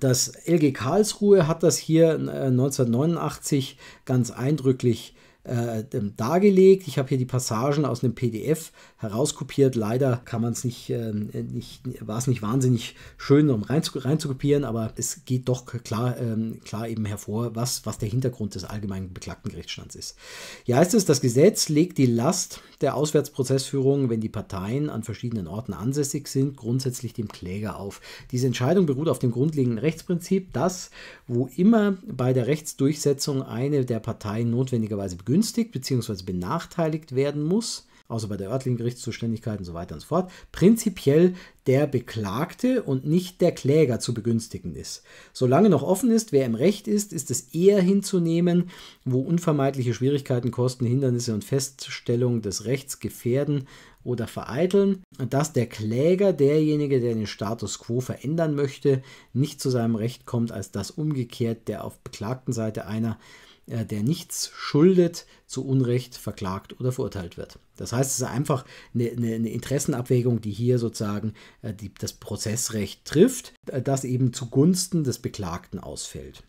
Das LG Karlsruhe hat das hier 1989 ganz eindrücklich äh, dargelegt. Ich habe hier die Passagen aus einem PDF herauskopiert. Leider kann man es nicht, äh, nicht war es nicht wahnsinnig schön, um rein zu, rein kopieren, aber es geht doch klar, ähm, klar eben hervor, was, was der Hintergrund des allgemeinen Beklagtengerichtsstands ist. Hier heißt es, das Gesetz legt die Last der Auswärtsprozessführung, wenn die Parteien an verschiedenen Orten ansässig sind, grundsätzlich dem Kläger auf. Diese Entscheidung beruht auf dem grundlegenden Rechtsprinzip, dass wo immer bei der Rechtsdurchsetzung eine der Parteien notwendigerweise begünstigt bzw. benachteiligt werden muss, außer bei der örtlichen Gerichtszuständigkeit und so weiter und so fort, prinzipiell der Beklagte und nicht der Kläger zu begünstigen ist. Solange noch offen ist, wer im Recht ist, ist es eher hinzunehmen, wo unvermeidliche Schwierigkeiten, Kosten, Hindernisse und Feststellung des Rechts gefährden oder vereiteln, dass der Kläger, derjenige, der den Status quo verändern möchte, nicht zu seinem Recht kommt, als dass umgekehrt der auf beklagten Seite einer äh, der nichts schuldet, zu Unrecht verklagt oder verurteilt wird. Das heißt, es ist einfach eine, eine, eine Interessenabwägung, die hier sozusagen äh, die, das Prozessrecht trifft, äh, das eben zugunsten des Beklagten ausfällt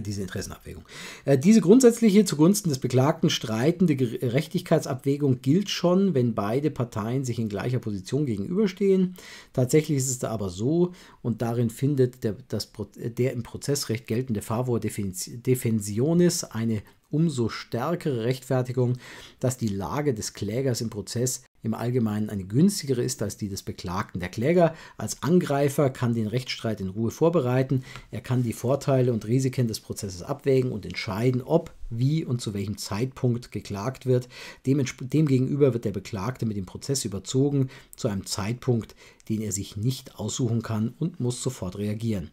diese Interessenabwägung. Äh, diese grundsätzliche zugunsten des Beklagten streitende Gerechtigkeitsabwägung äh, gilt schon, wenn beide Parteien sich in gleicher Position gegenüberstehen. Tatsächlich ist es da aber so, und darin findet der, das, äh, der im Prozessrecht geltende Favor Defensionis eine umso stärkere Rechtfertigung, dass die Lage des Klägers im Prozess im Allgemeinen eine günstigere ist als die des Beklagten. Der Kläger als Angreifer kann den Rechtsstreit in Ruhe vorbereiten, er kann die Vorteile und Risiken des Prozesses abwägen und entscheiden, ob, wie und zu welchem Zeitpunkt geklagt wird. demgegenüber wird der Beklagte mit dem Prozess überzogen zu einem Zeitpunkt, den er sich nicht aussuchen kann und muss sofort reagieren.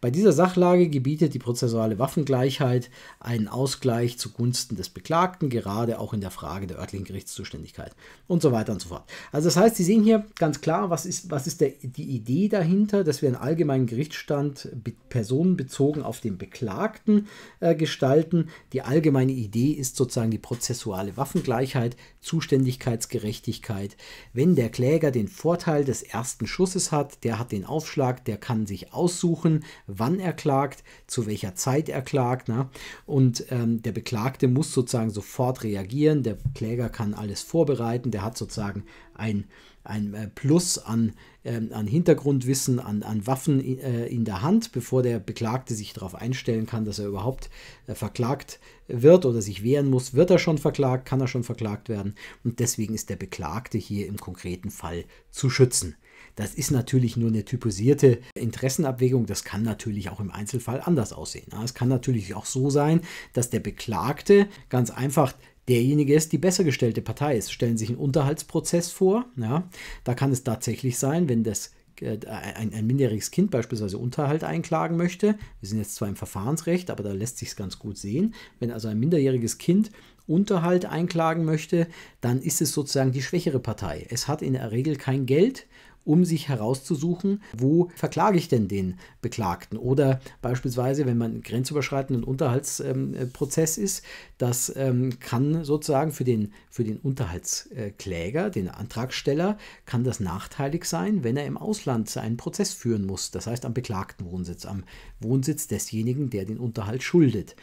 Bei dieser Sachlage gebietet die prozessuale Waffengleichheit einen Ausgleich zugunsten des Beklagten, gerade auch in der Frage der örtlichen Gerichtszuständigkeit und so weiter und so fort. Also das heißt, Sie sehen hier ganz klar, was ist, was ist der, die Idee dahinter, dass wir einen allgemeinen Gerichtsstand personenbezogen auf den Beklagten äh, gestalten. Die allgemeine Idee ist sozusagen die prozessuale Waffengleichheit, Zuständigkeitsgerechtigkeit. Wenn der Kläger den Vorteil des ersten ersten Schusses hat, der hat den Aufschlag, der kann sich aussuchen, wann er klagt, zu welcher Zeit er klagt. Ne? Und ähm, der Beklagte muss sozusagen sofort reagieren, der Kläger kann alles vorbereiten, der hat sozusagen ein, ein äh, Plus an, ähm, an Hintergrundwissen, an, an Waffen äh, in der Hand, bevor der Beklagte sich darauf einstellen kann, dass er überhaupt äh, verklagt wird oder sich wehren muss. Wird er schon verklagt, kann er schon verklagt werden. Und deswegen ist der Beklagte hier im konkreten Fall zu schützen. Das ist natürlich nur eine typisierte Interessenabwägung. Das kann natürlich auch im Einzelfall anders aussehen. Es kann natürlich auch so sein, dass der Beklagte ganz einfach derjenige ist, die besser gestellte Partei ist. Stellen Sie sich einen Unterhaltsprozess vor. Ja, da kann es tatsächlich sein, wenn das äh, ein, ein, minderjähriges Kind beispielsweise Unterhalt einklagen möchte. Wir sind jetzt zwar im Verfahrensrecht, aber da lässt sich es ganz gut sehen. Wenn also ein minderjähriges Kind Unterhalt einklagen möchte, dann ist es sozusagen die schwächere Partei. Es hat in der Regel kein Geld, um sich herauszusuchen, wo verklage ich denn den Beklagten. Oder beispielsweise, wenn man grenzüberschreitenden Unterhaltsprozess ähm, äh, ist, das ähm, kann sozusagen für den, für den Unterhaltskläger, den Antragsteller, kann das nachteilig sein, wenn er im Ausland seinen Prozess führen muss. Das heißt am beklagten Wohnsitz, am Wohnsitz desjenigen, der den Unterhalt schuldet.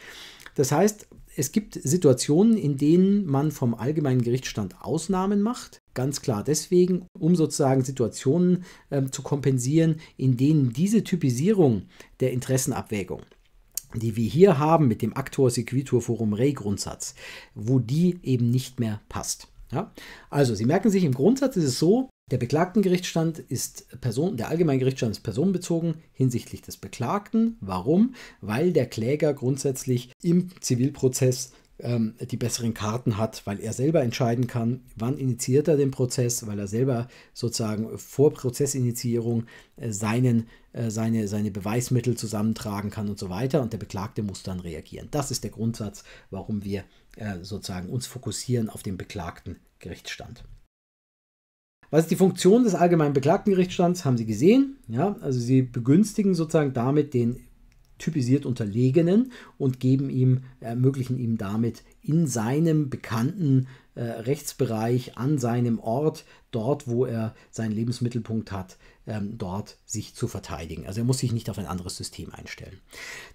Das heißt, es gibt Situationen, in denen man vom allgemeinen Gerichtsstand Ausnahmen macht. Ganz klar deswegen, um sozusagen Situationen ähm, zu kompensieren, in denen diese Typisierung der Interessenabwägung die wir hier haben mit dem Actor Sequitur Forum Rei Grundsatz, wo die eben nicht mehr passt. Ja? Also, Sie merken sich, im Grundsatz ist es so, der Beklagtengerichtsstand ist Person, der allgemeine Gerichtsstand ist personenbezogen hinsichtlich des Beklagten. Warum? Weil der Kläger grundsätzlich im Zivilprozess ähm, die besseren Karten hat, weil er selber entscheiden kann, wann initiiert er den Prozess, weil er selber sozusagen vor Prozessinitiierung äh, seinen, äh, seine, seine Beweismittel zusammentragen kann und so weiter. Und der Beklagte muss dann reagieren. Das ist der Grundsatz, warum wir äh, sozusagen uns fokussieren auf den beklagten Gerichtsstand. Was ist die Funktion des allgemeinen Beklagtengerichtsstands? Haben Sie gesehen? Ja, also Sie begünstigen sozusagen damit den typisiert Unterlegenen und geben ihm, ermöglichen ihm damit in seinem bekannten äh, Rechtsbereich, an seinem Ort, dort, wo er seinen Lebensmittelpunkt hat, ähm, dort sich zu verteidigen. Also er muss sich nicht auf ein anderes System einstellen.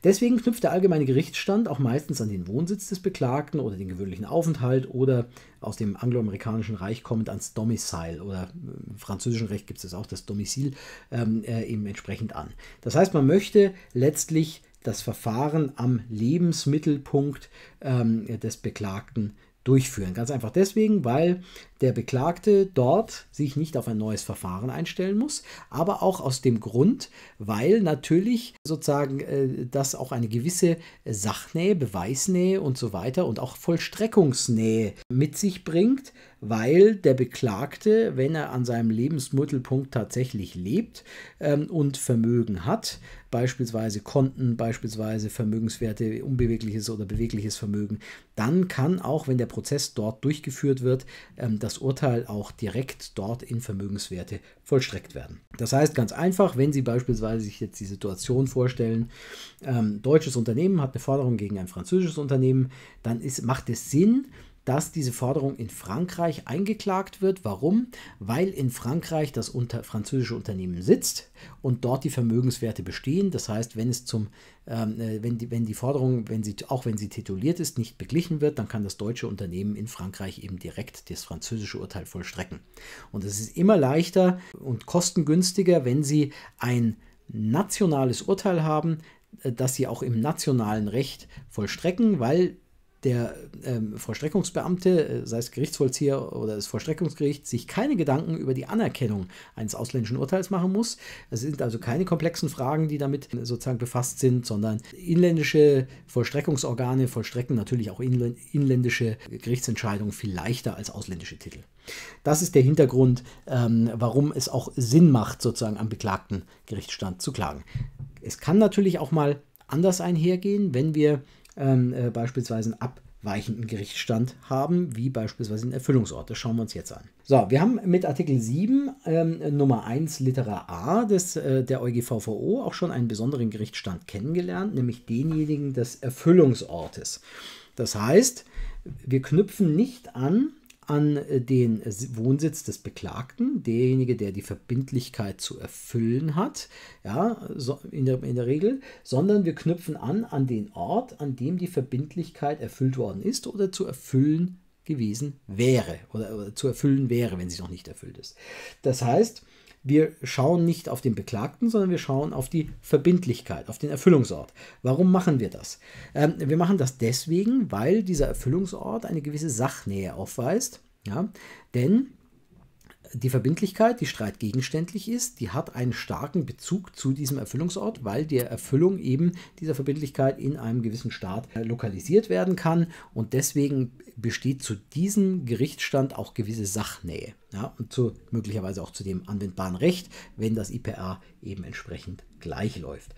Deswegen knüpft der allgemeine Gerichtsstand auch meistens an den Wohnsitz des Beklagten oder den gewöhnlichen Aufenthalt oder aus dem angloamerikanischen Reich kommend ans Domicile oder im äh, französischen Recht gibt es auch das Domizil ähm, äh, eben entsprechend an. Das heißt, man möchte letztlich das Verfahren am Lebensmittelpunkt ähm, des Beklagten durchführen. Ganz einfach deswegen, weil der Beklagte dort sich nicht auf ein neues Verfahren einstellen muss, aber auch aus dem Grund, weil natürlich sozusagen äh, das auch eine gewisse Sachnähe, Beweisnähe und so weiter und auch Vollstreckungsnähe mit sich bringt, weil der Beklagte, wenn er an seinem Lebensmittelpunkt tatsächlich lebt ähm, und Vermögen hat, beispielsweise Konten, beispielsweise Vermögenswerte, unbewegliches oder bewegliches Vermögen, dann kann auch, wenn der Prozess dort durchgeführt wird, ähm, das das Urteil auch direkt dort in Vermögenswerte vollstreckt werden. Das heißt ganz einfach, wenn Sie beispielsweise sich jetzt die Situation vorstellen, ähm, deutsches Unternehmen hat eine Forderung gegen ein französisches Unternehmen, dann ist, macht es Sinn, dass diese Forderung in Frankreich eingeklagt wird. Warum? Weil in Frankreich das unter, französische Unternehmen sitzt und dort die Vermögenswerte bestehen. Das heißt, wenn es zum, ähm, äh, wenn, die, wenn die Forderung, wenn sie, auch wenn sie tituliert ist, nicht beglichen wird, dann kann das deutsche Unternehmen in Frankreich eben direkt das französische Urteil vollstrecken. Und es ist immer leichter und kostengünstiger, wenn sie ein nationales Urteil haben, äh, dass sie auch im nationalen Recht vollstrecken, weil der ähm, Vollstreckungsbeamte, äh, sei es Gerichtsvollzieher oder das Vollstreckungsgericht, sich keine Gedanken über die Anerkennung eines ausländischen Urteils machen muss. Es sind also keine komplexen Fragen, die damit äh, sozusagen befasst sind, sondern inländische Vollstreckungsorgane vollstrecken natürlich auch inländische Gerichtsentscheidungen viel leichter als ausländische Titel. Das ist der Hintergrund, ähm, warum es auch Sinn macht, sozusagen am beklagten Gerichtsstand zu klagen. Es kann natürlich auch mal anders einhergehen, wenn wir ähm, äh, beispielsweise einen abweichenden Gerichtsstand haben, wie beispielsweise einen Erfüllungsort. Das schauen wir uns jetzt an. So, wir haben mit Artikel 7 ähm, Nummer 1 Litera A des, äh, der EuGVVO auch schon einen besonderen Gerichtsstand kennengelernt, nämlich denjenigen des Erfüllungsortes. Das heißt, wir knüpfen nicht an an äh, den äh, Wohnsitz des Beklagten, derjenige, der die Verbindlichkeit zu erfüllen hat, ja, so in, der, in der Regel, sondern wir knüpfen an an den Ort, an dem die Verbindlichkeit erfüllt worden ist oder zu erfüllen gewesen wäre oder, oder zu erfüllen wäre, wenn sie noch nicht erfüllt ist. Das heißt, wir schauen nicht auf den Beklagten, sondern wir schauen auf die Verbindlichkeit, auf den Erfüllungsort. Warum machen wir das? Ähm, wir machen das deswegen, weil dieser Erfüllungsort eine gewisse Sachnähe aufweist. Ja? Denn die Verbindlichkeit, die streitgegenständlich ist, die hat einen starken Bezug zu diesem Erfüllungsort, weil die Erfüllung eben dieser Verbindlichkeit in einem gewissen Staat äh, lokalisiert werden kann und deswegen besteht zu diesem Gerichtsstand auch gewisse Sachnähe ja, und zu, möglicherweise auch zu dem anwendbaren Recht, wenn das IPR eben entsprechend gleich läuft.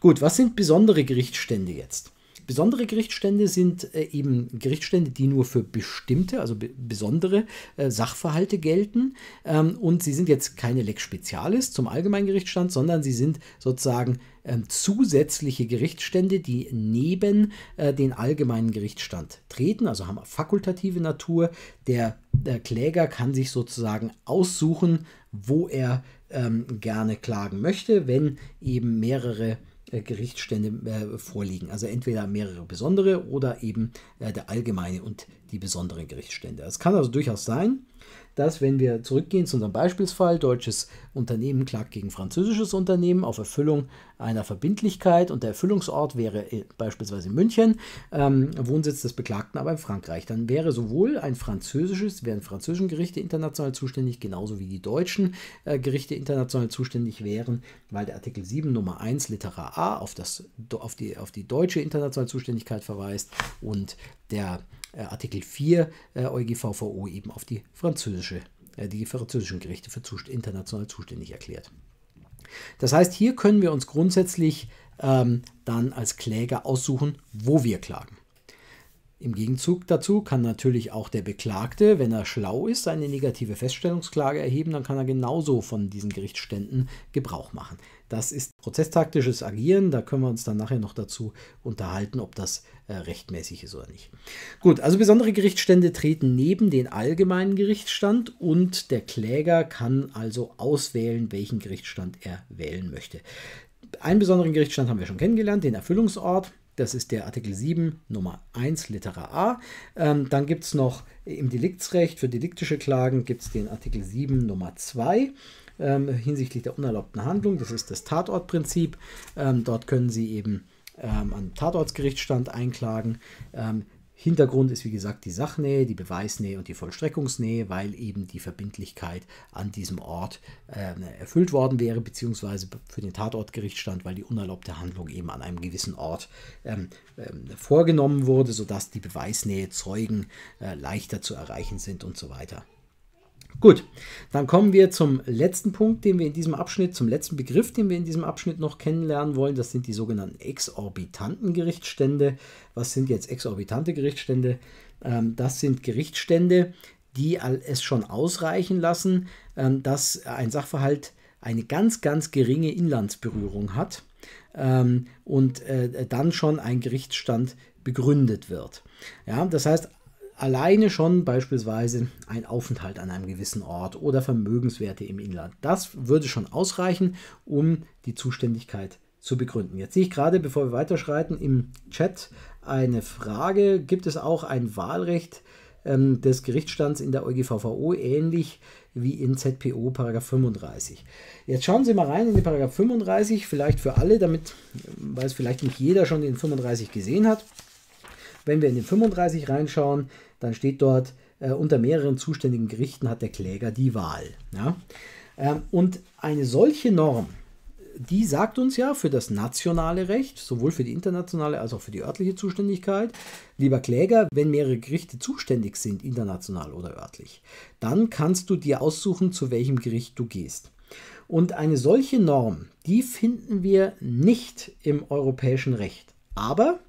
Gut, was sind besondere Gerichtsstände jetzt? besondere Gerichtsstände sind äh, eben Gerichtsstände, die nur für bestimmte, also be besondere äh, Sachverhalte gelten. Ähm, und sie sind jetzt keine Lex Specialis zum allgemeinen Allgemeingerichtsstand, sondern sie sind sozusagen ähm, zusätzliche Gerichtsstände, die neben äh, den allgemeinen Gerichtsstand treten, also haben fakultative Natur. Der, der Kläger kann sich sozusagen aussuchen, wo er ähm, gerne klagen möchte, wenn eben mehrere äh, äh, Gerichtsstände äh, vorliegen. Also entweder mehrere besondere oder eben äh, der allgemeine und die besonderen Gerichtsstände. Es kann also durchaus sein, dass, wenn wir zurückgehen zu unserem Beispielsfall, deutsches Unternehmen klagt gegen französisches Unternehmen auf Erfüllung einer Verbindlichkeit und der Erfüllungsort wäre äh, beispielsweise München, ähm, Wohnsitz des Beklagten aber in Frankreich, dann wäre sowohl ein französisches, wären französischen Gerichte international zuständig, genauso wie die deutschen äh, Gerichte international zuständig wären, weil der Artikel 7 Nummer 1 Litera A auf, das, auf, die, auf die deutsche internationale Zuständigkeit verweist und der äh, Artikel 4 äh, EuGVVO eben auf die französische äh, die französischen Gerichte für international zuständig erklärt. Das heißt, hier können wir uns grundsätzlich ähm, dann als Kläger aussuchen, wo wir klagen. Im Gegenzug dazu kann natürlich auch der Beklagte, wenn er schlau ist, eine negative Feststellungsklage erheben, dann kann er genauso von diesen Gerichtsständen Gebrauch machen. Das ist prozesstaktisches Agieren. Da können wir uns dann nachher noch dazu unterhalten, ob das äh, rechtmäßig ist oder nicht. Gut, also besondere Gerichtsstände treten neben den allgemeinen Gerichtsstand und der Kläger kann also auswählen, welchen Gerichtsstand er wählen möchte. Einen besonderen Gerichtsstand haben wir schon kennengelernt, den Erfüllungsort. Das ist der Artikel 7 Nummer 1 Litera A. Ähm, dann gibt es noch im Deliktsrecht für deliktische Klagen gibt es den Artikel 7 Nummer 2 ähm, hinsichtlich der unerlaubten Handlung. Das ist das Tatortprinzip. Ähm, dort können Sie eben ähm, an Tatortsgerichtsstand einklagen. Ähm, Hintergrund ist wie gesagt die Sachnähe, die Beweisnähe und die Vollstreckungsnähe, weil eben die Verbindlichkeit an diesem Ort äh, erfüllt worden wäre, beziehungsweise für den Tatortgerichtsstand, weil die unerlaubte Handlung eben an einem gewissen Ort ähm, ähm, vorgenommen wurde, sodass die Beweisnähe Zeugen äh, leichter zu erreichen sind und so weiter. Gut, dann kommen wir zum letzten Punkt, den wir in diesem Abschnitt, zum letzten Begriff, den wir in diesem Abschnitt noch kennenlernen wollen. Das sind die sogenannten exorbitanten Gerichtsstände. Was sind jetzt exorbitante Gerichtsstände? Ähm, das sind Gerichtsstände, die es schon ausreichen lassen, ähm, dass ein Sachverhalt eine ganz, ganz geringe Inlandsberührung hat ähm, und äh, dann schon ein Gerichtsstand begründet wird. Ja, das heißt, alleine schon beispielsweise ein Aufenthalt an einem gewissen Ort oder Vermögenswerte im Inland. Das würde schon ausreichen, um die Zuständigkeit zu begründen. Jetzt sehe ich gerade, bevor wir weiterschreiten, im Chat eine Frage. Gibt es auch ein Wahlrecht ähm, des Gerichtsstands in der EuGVVO ähnlich wie in ZPO Paragraph 35? Jetzt schauen Sie mal rein in den Paragraph 35, vielleicht für alle, damit, weil es vielleicht nicht jeder schon den 35 gesehen hat. Wenn wir in den 35 reinschauen, dann steht dort, äh, unter mehreren zuständigen Gerichten hat der Kläger die Wahl. Ja? Ähm, und eine solche Norm, die sagt uns ja für das nationale Recht, sowohl für die internationale als auch für die örtliche Zuständigkeit, lieber Kläger, wenn mehrere Gerichte zuständig sind, international oder örtlich, dann kannst du dir aussuchen, zu welchem Gericht du gehst. Und eine solche Norm, die finden wir nicht im europäischen Recht. Aber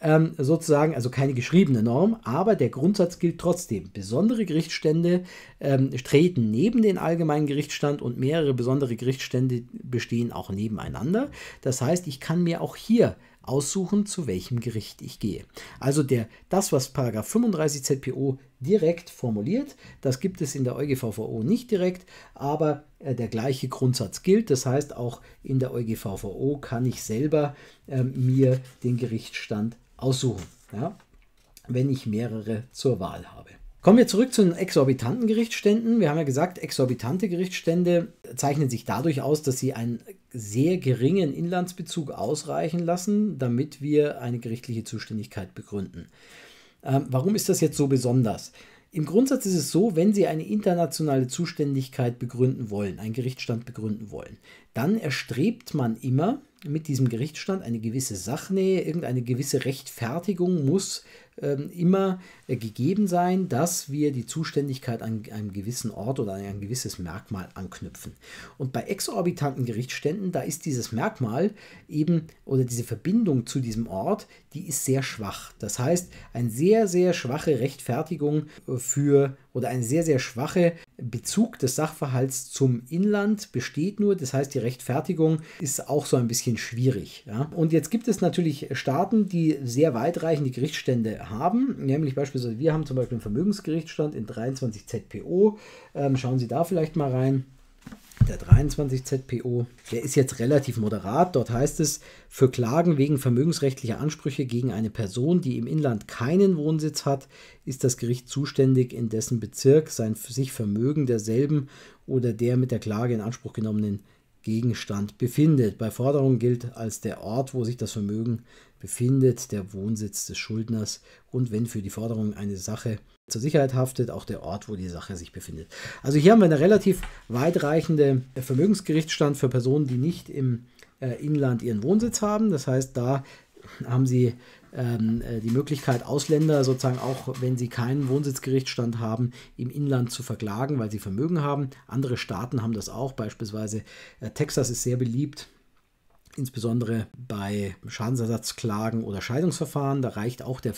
ähm, sozusagen, also keine geschriebene Norm, aber der Grundsatz gilt trotzdem. Besondere Gerichtsstände ähm, treten neben den allgemeinen Gerichtsstand und mehrere besondere Gerichtsstände bestehen auch nebeneinander. Das heißt, ich kann mir auch hier aussuchen, zu welchem Gericht ich gehe. Also der, das, was 35 ZPO direkt formuliert, das gibt es in der EuGVVO nicht direkt, aber äh, der gleiche Grundsatz gilt. Das heißt, auch in der EuGVVO kann ich selber äh, mir den Gerichtsstand aussuchen, ja, wenn ich mehrere zur Wahl habe. Kommen wir zurück zu den exorbitanten Gerichtsständen. Wir haben ja gesagt, exorbitante Gerichtsstände zeichnen sich dadurch aus, dass sie einen sehr geringen Inlandsbezug ausreichen lassen, damit wir eine gerichtliche Zuständigkeit begründen. Ähm, warum ist das jetzt so besonders? Im Grundsatz ist es so, wenn Sie eine internationale Zuständigkeit begründen wollen, einen Gerichtsstand begründen wollen, dann erstrebt man immer mit diesem Gerichtsstand eine gewisse Sachnähe, irgendeine gewisse Rechtfertigung muss ähm, immer äh, gegeben sein, dass wir die Zuständigkeit an einem gewissen Ort oder an ein gewisses Merkmal anknüpfen. Und bei exorbitanten Gerichtsständen, da ist dieses Merkmal eben oder diese Verbindung zu diesem Ort, die ist sehr schwach. Das heißt, eine sehr, sehr schwache Rechtfertigung äh, für oder ein sehr, sehr schwacher Bezug des Sachverhalts zum Inland besteht nur. Das heißt, die Rechtfertigung ist auch so ein bisschen schwierig. Ja? Und jetzt gibt es natürlich Staaten, die sehr weitreichende Gerichtsstände haben, nämlich beispielsweise, wir haben zum Beispiel einen Vermögensgerichtsstand in 23 ZPO. Ähm, schauen Sie da vielleicht mal rein. Der 23 ZPO, der ist jetzt relativ moderat. Dort heißt es, für Klagen wegen vermögensrechtlicher Ansprüche gegen eine Person, die im Inland keinen Wohnsitz hat, ist das Gericht zuständig, in dessen Bezirk sein sich Vermögen derselben oder der mit der Klage in Anspruch genommenen Gegenstand befindet. Bei Forderung gilt als der Ort, wo sich das Vermögen befindet, der Wohnsitz des Schuldners und wenn für die Forderung eine Sache zur Sicherheit haftet, auch der Ort, wo die Sache sich befindet. Also hier haben wir eine relativ weitreichende Vermögensgerichtsstand für Personen, die nicht im äh, Inland ihren Wohnsitz haben. Das heißt, da haben sie ähm, äh, die Möglichkeit, Ausländer sozusagen auch, wenn sie keinen Wohnsitzgerichtsstand haben, im Inland zu verklagen, weil sie Vermögen haben. Andere Staaten haben das auch, beispielsweise äh, Texas ist sehr beliebt. Insbesondere bei Schadensersatzklagen oder Scheidungsverfahren, da reicht auch der,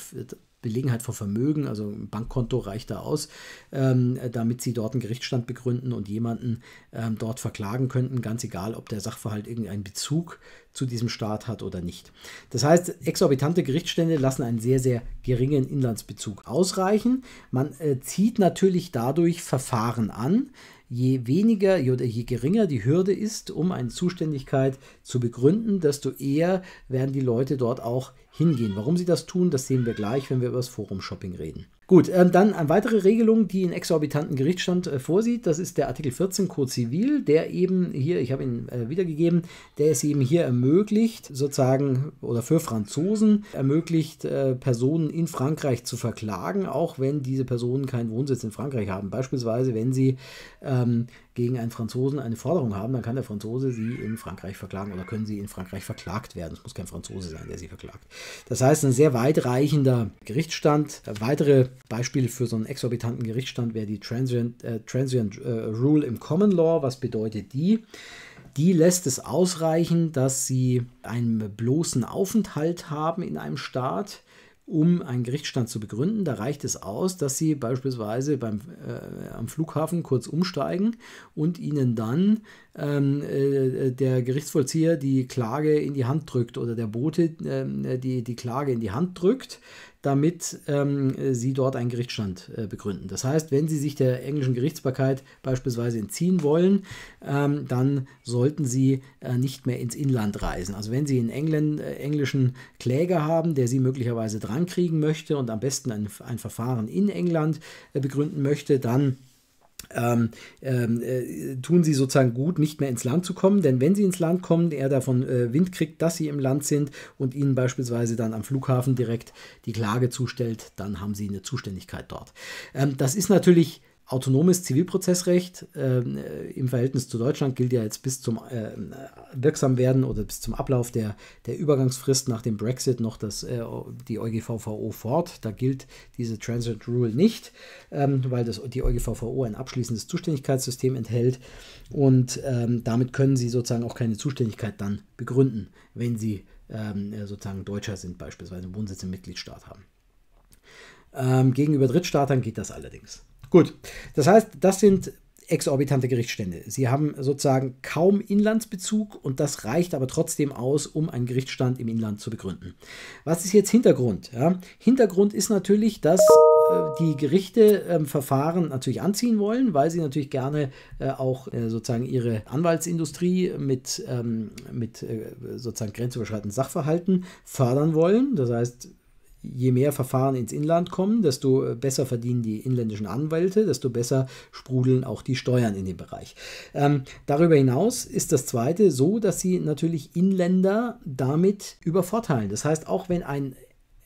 Belegenheit vor Vermögen, also ein Bankkonto reicht da aus, ähm, damit sie dort einen Gerichtsstand begründen und jemanden ähm, dort verklagen könnten, ganz egal, ob der Sachverhalt irgendeinen Bezug zu diesem Staat hat oder nicht. Das heißt, exorbitante Gerichtsstände lassen einen sehr, sehr geringen Inlandsbezug ausreichen. Man äh, zieht natürlich dadurch Verfahren an, je weniger oder je geringer die Hürde ist, um eine Zuständigkeit zu begründen, desto eher werden die Leute dort auch hingehen. Warum sie das tun, das sehen wir gleich, wenn wir über das Forum-Shopping reden. Gut, ähm, dann eine ähm, weitere Regelung, die einen exorbitanten Gerichtsstand äh, vorsieht, das ist der Artikel 14 Code Zivil, der eben hier, ich habe ihn äh, wiedergegeben, der es eben hier ermöglicht, sozusagen, oder für Franzosen ermöglicht, äh, Personen in Frankreich zu verklagen, auch wenn diese Personen keinen Wohnsitz in Frankreich haben. Beispielsweise, wenn sie ähm, gegen einen Franzosen eine Forderung haben, dann kann der Franzose sie in Frankreich verklagen oder können sie in Frankreich verklagt werden. Es muss kein Franzose sein, der sie verklagt. Das heißt, ein sehr weitreichender Gerichtsstand. Äh, weitere Beispiel für so einen exorbitanten Gerichtsstand wäre die Transient, äh, Transient äh, Rule im Common Law. Was bedeutet die? Die lässt es ausreichen, dass sie einen bloßen Aufenthalt haben in einem Staat, um einen Gerichtsstand zu begründen. Da reicht es aus, dass sie beispielsweise beim, äh, am Flughafen kurz umsteigen und ihnen dann ähm, äh, der Gerichtsvollzieher die Klage in die Hand drückt oder der Bote äh, die, die Klage in die Hand drückt damit ähm, äh, sie dort einen Gerichtsstand äh, begründen. Das heißt, wenn sie sich der englischen Gerichtsbarkeit beispielsweise entziehen wollen, ähm, dann sollten sie äh, nicht mehr ins Inland reisen. Also wenn sie einen Engl äh, englischen Kläger haben, der sie möglicherweise drankriegen möchte und am besten ein, ein Verfahren in England äh, begründen möchte, dann ähm, ähm, äh, tun sie sozusagen gut, nicht mehr ins Land zu kommen. Denn wenn sie ins Land kommen, er davon äh, Wind kriegt, dass sie im Land sind und ihnen beispielsweise dann am Flughafen direkt die Klage zustellt, dann haben sie eine Zuständigkeit dort. Ähm, das ist natürlich autonomes Zivilprozessrecht ähm, äh, im Verhältnis zu Deutschland gilt ja jetzt bis zum äh, Wirksamwerden oder bis zum Ablauf der, der Übergangsfrist nach dem Brexit noch das, äh, die EuGVVO fort. Da gilt diese Transit Rule nicht, ähm, weil das, die EuGVVO ein abschließendes Zuständigkeitssystem enthält und ähm, damit können sie sozusagen auch keine Zuständigkeit dann begründen, wenn sie ähm, äh, sozusagen Deutscher sind, beispielsweise einen Wohnsitz im Mitgliedstaat haben. Ähm, gegenüber Drittstaatern geht das allerdings. Gut, das heißt, das sind exorbitante Gerichtsstände. Sie haben sozusagen kaum Inlandsbezug und das reicht aber trotzdem aus, um einen Gerichtsstand im Inland zu begründen. Was ist jetzt Hintergrund? Ja, Hintergrund ist natürlich, dass äh, die Gerichte äh, Verfahren natürlich anziehen wollen, weil sie natürlich gerne äh, auch äh, sozusagen ihre Anwaltsindustrie mit, ähm, mit äh, sozusagen grenzüberschreitenden Sachverhalten fördern wollen. Das heißt, je mehr Verfahren ins Inland kommen, desto äh, besser verdienen die inländischen Anwälte, desto besser sprudeln auch die Steuern in dem Bereich. Ähm, darüber hinaus ist das Zweite so, dass sie natürlich Inländer damit übervorteilen. Das heißt, auch wenn ein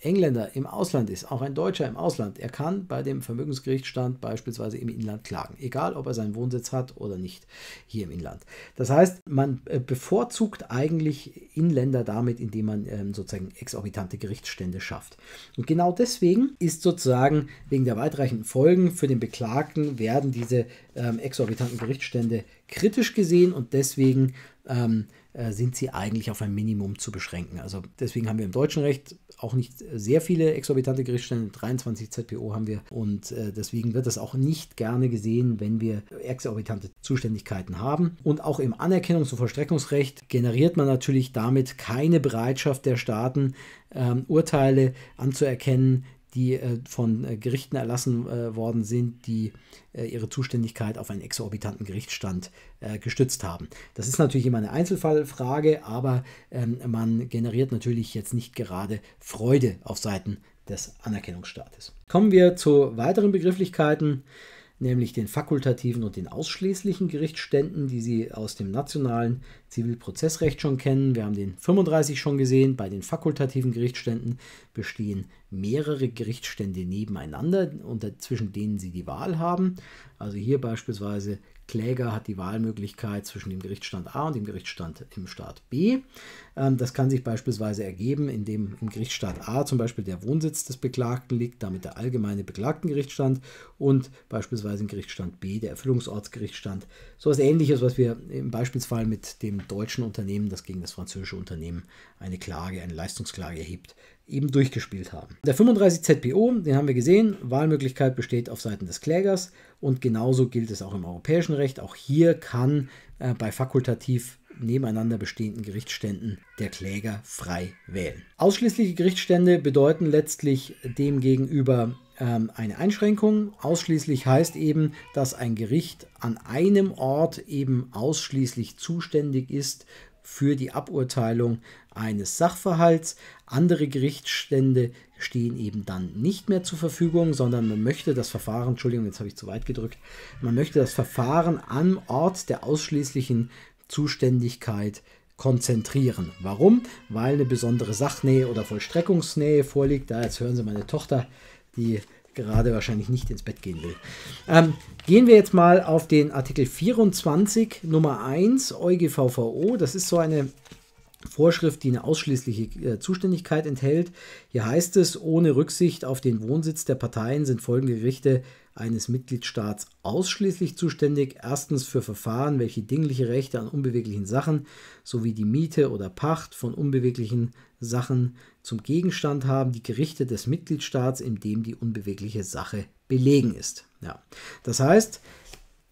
Engländer im Ausland ist, auch ein Deutscher im Ausland, er kann bei dem Vermögensgerichtsstand beispielsweise im Inland klagen, egal ob er seinen Wohnsitz hat oder nicht hier im Inland. Das heißt, man äh, bevorzugt eigentlich Inländer damit, indem man ähm, sozusagen exorbitante Gerichtsstände schafft. Und genau deswegen ist sozusagen wegen der weitreichenden Folgen für den Beklagten werden diese ähm, exorbitanten Gerichtsstände kritisch gesehen und deswegen ähm, äh, sind sie eigentlich auf ein Minimum zu beschränken. Also deswegen haben wir im deutschen Recht auch nicht sehr viele exorbitante Gerichtsstellen, 23 ZPO haben wir und äh, deswegen wird das auch nicht gerne gesehen, wenn wir exorbitante Zuständigkeiten haben. Und auch im Anerkennungs- und Vollstreckungsrecht generiert man natürlich damit keine Bereitschaft der Staaten, ähm, Urteile anzuerkennen, die äh, von äh, Gerichten erlassen äh, worden sind, die ihre Zuständigkeit auf einen exorbitanten Gerichtsstand gestützt haben. Das ist natürlich immer eine Einzelfallfrage, aber ähm, man generiert natürlich jetzt nicht gerade Freude auf Seiten des Anerkennungsstaates. Kommen wir zu weiteren Begrifflichkeiten nämlich den fakultativen und den ausschließlichen Gerichtsständen, die Sie aus dem nationalen Zivilprozessrecht schon kennen. Wir haben den 35 schon gesehen. Bei den fakultativen Gerichtsständen bestehen mehrere Gerichtsstände nebeneinander, unter, zwischen denen sie die Wahl haben. Also hier beispielsweise Kläger hat die Wahlmöglichkeit zwischen dem Gerichtsstand A und dem Gerichtsstand im Staat B. Ähm, das kann sich beispielsweise ergeben, indem im Gerichtsstaat A zum Beispiel der Wohnsitz des Beklagten liegt, damit der allgemeine Beklagtengerichtsstand und beispielsweise im Gerichtsstand B der Erfüllungsortsgerichtsstand. So etwas Ähnliches, was wir im Beispielsfall mit dem deutschen Unternehmen, das gegen das französische Unternehmen eine Klage, eine Leistungsklage erhebt, eben durchgespielt haben. Der 35 ZPO, den haben wir gesehen, Wahlmöglichkeit besteht auf Seiten des Klägers und genauso gilt es auch im europäischen Recht. Auch hier kann äh, bei fakultativ nebeneinander bestehenden Gerichtsständen der Kläger frei wählen. Ausschließliche Gerichtsstände bedeuten letztlich demgegenüber ähm, eine Einschränkung. Ausschließlich heißt eben, dass ein Gericht an einem Ort eben ausschließlich zuständig ist für die Aburteilung eines Sachverhalts. Andere Gerichtsstände stehen eben dann nicht mehr zur Verfügung, sondern man möchte das Verfahren, Entschuldigung, jetzt habe ich zu weit gedrückt, man möchte das Verfahren am Ort der ausschließlichen Zuständigkeit konzentrieren. Warum? Weil eine besondere Sachnähe oder Vollstreckungsnähe vorliegt. Da jetzt hören Sie meine Tochter, die gerade wahrscheinlich nicht ins Bett gehen will. Ähm, gehen wir jetzt mal auf den Artikel 24 Nummer 1 EuGVVO. Das ist so eine Vorschrift, die eine ausschließliche äh, Zuständigkeit enthält. Hier heißt es, ohne Rücksicht auf den Wohnsitz der Parteien sind folgende Gerichte eines Mitgliedstaats ausschließlich zuständig. Erstens für Verfahren, welche dingliche Rechte an unbeweglichen Sachen sowie die Miete oder Pacht von unbeweglichen Sachen zum Gegenstand haben, die Gerichte des Mitgliedstaats, in dem die unbewegliche Sache belegen ist. Ja. Das heißt,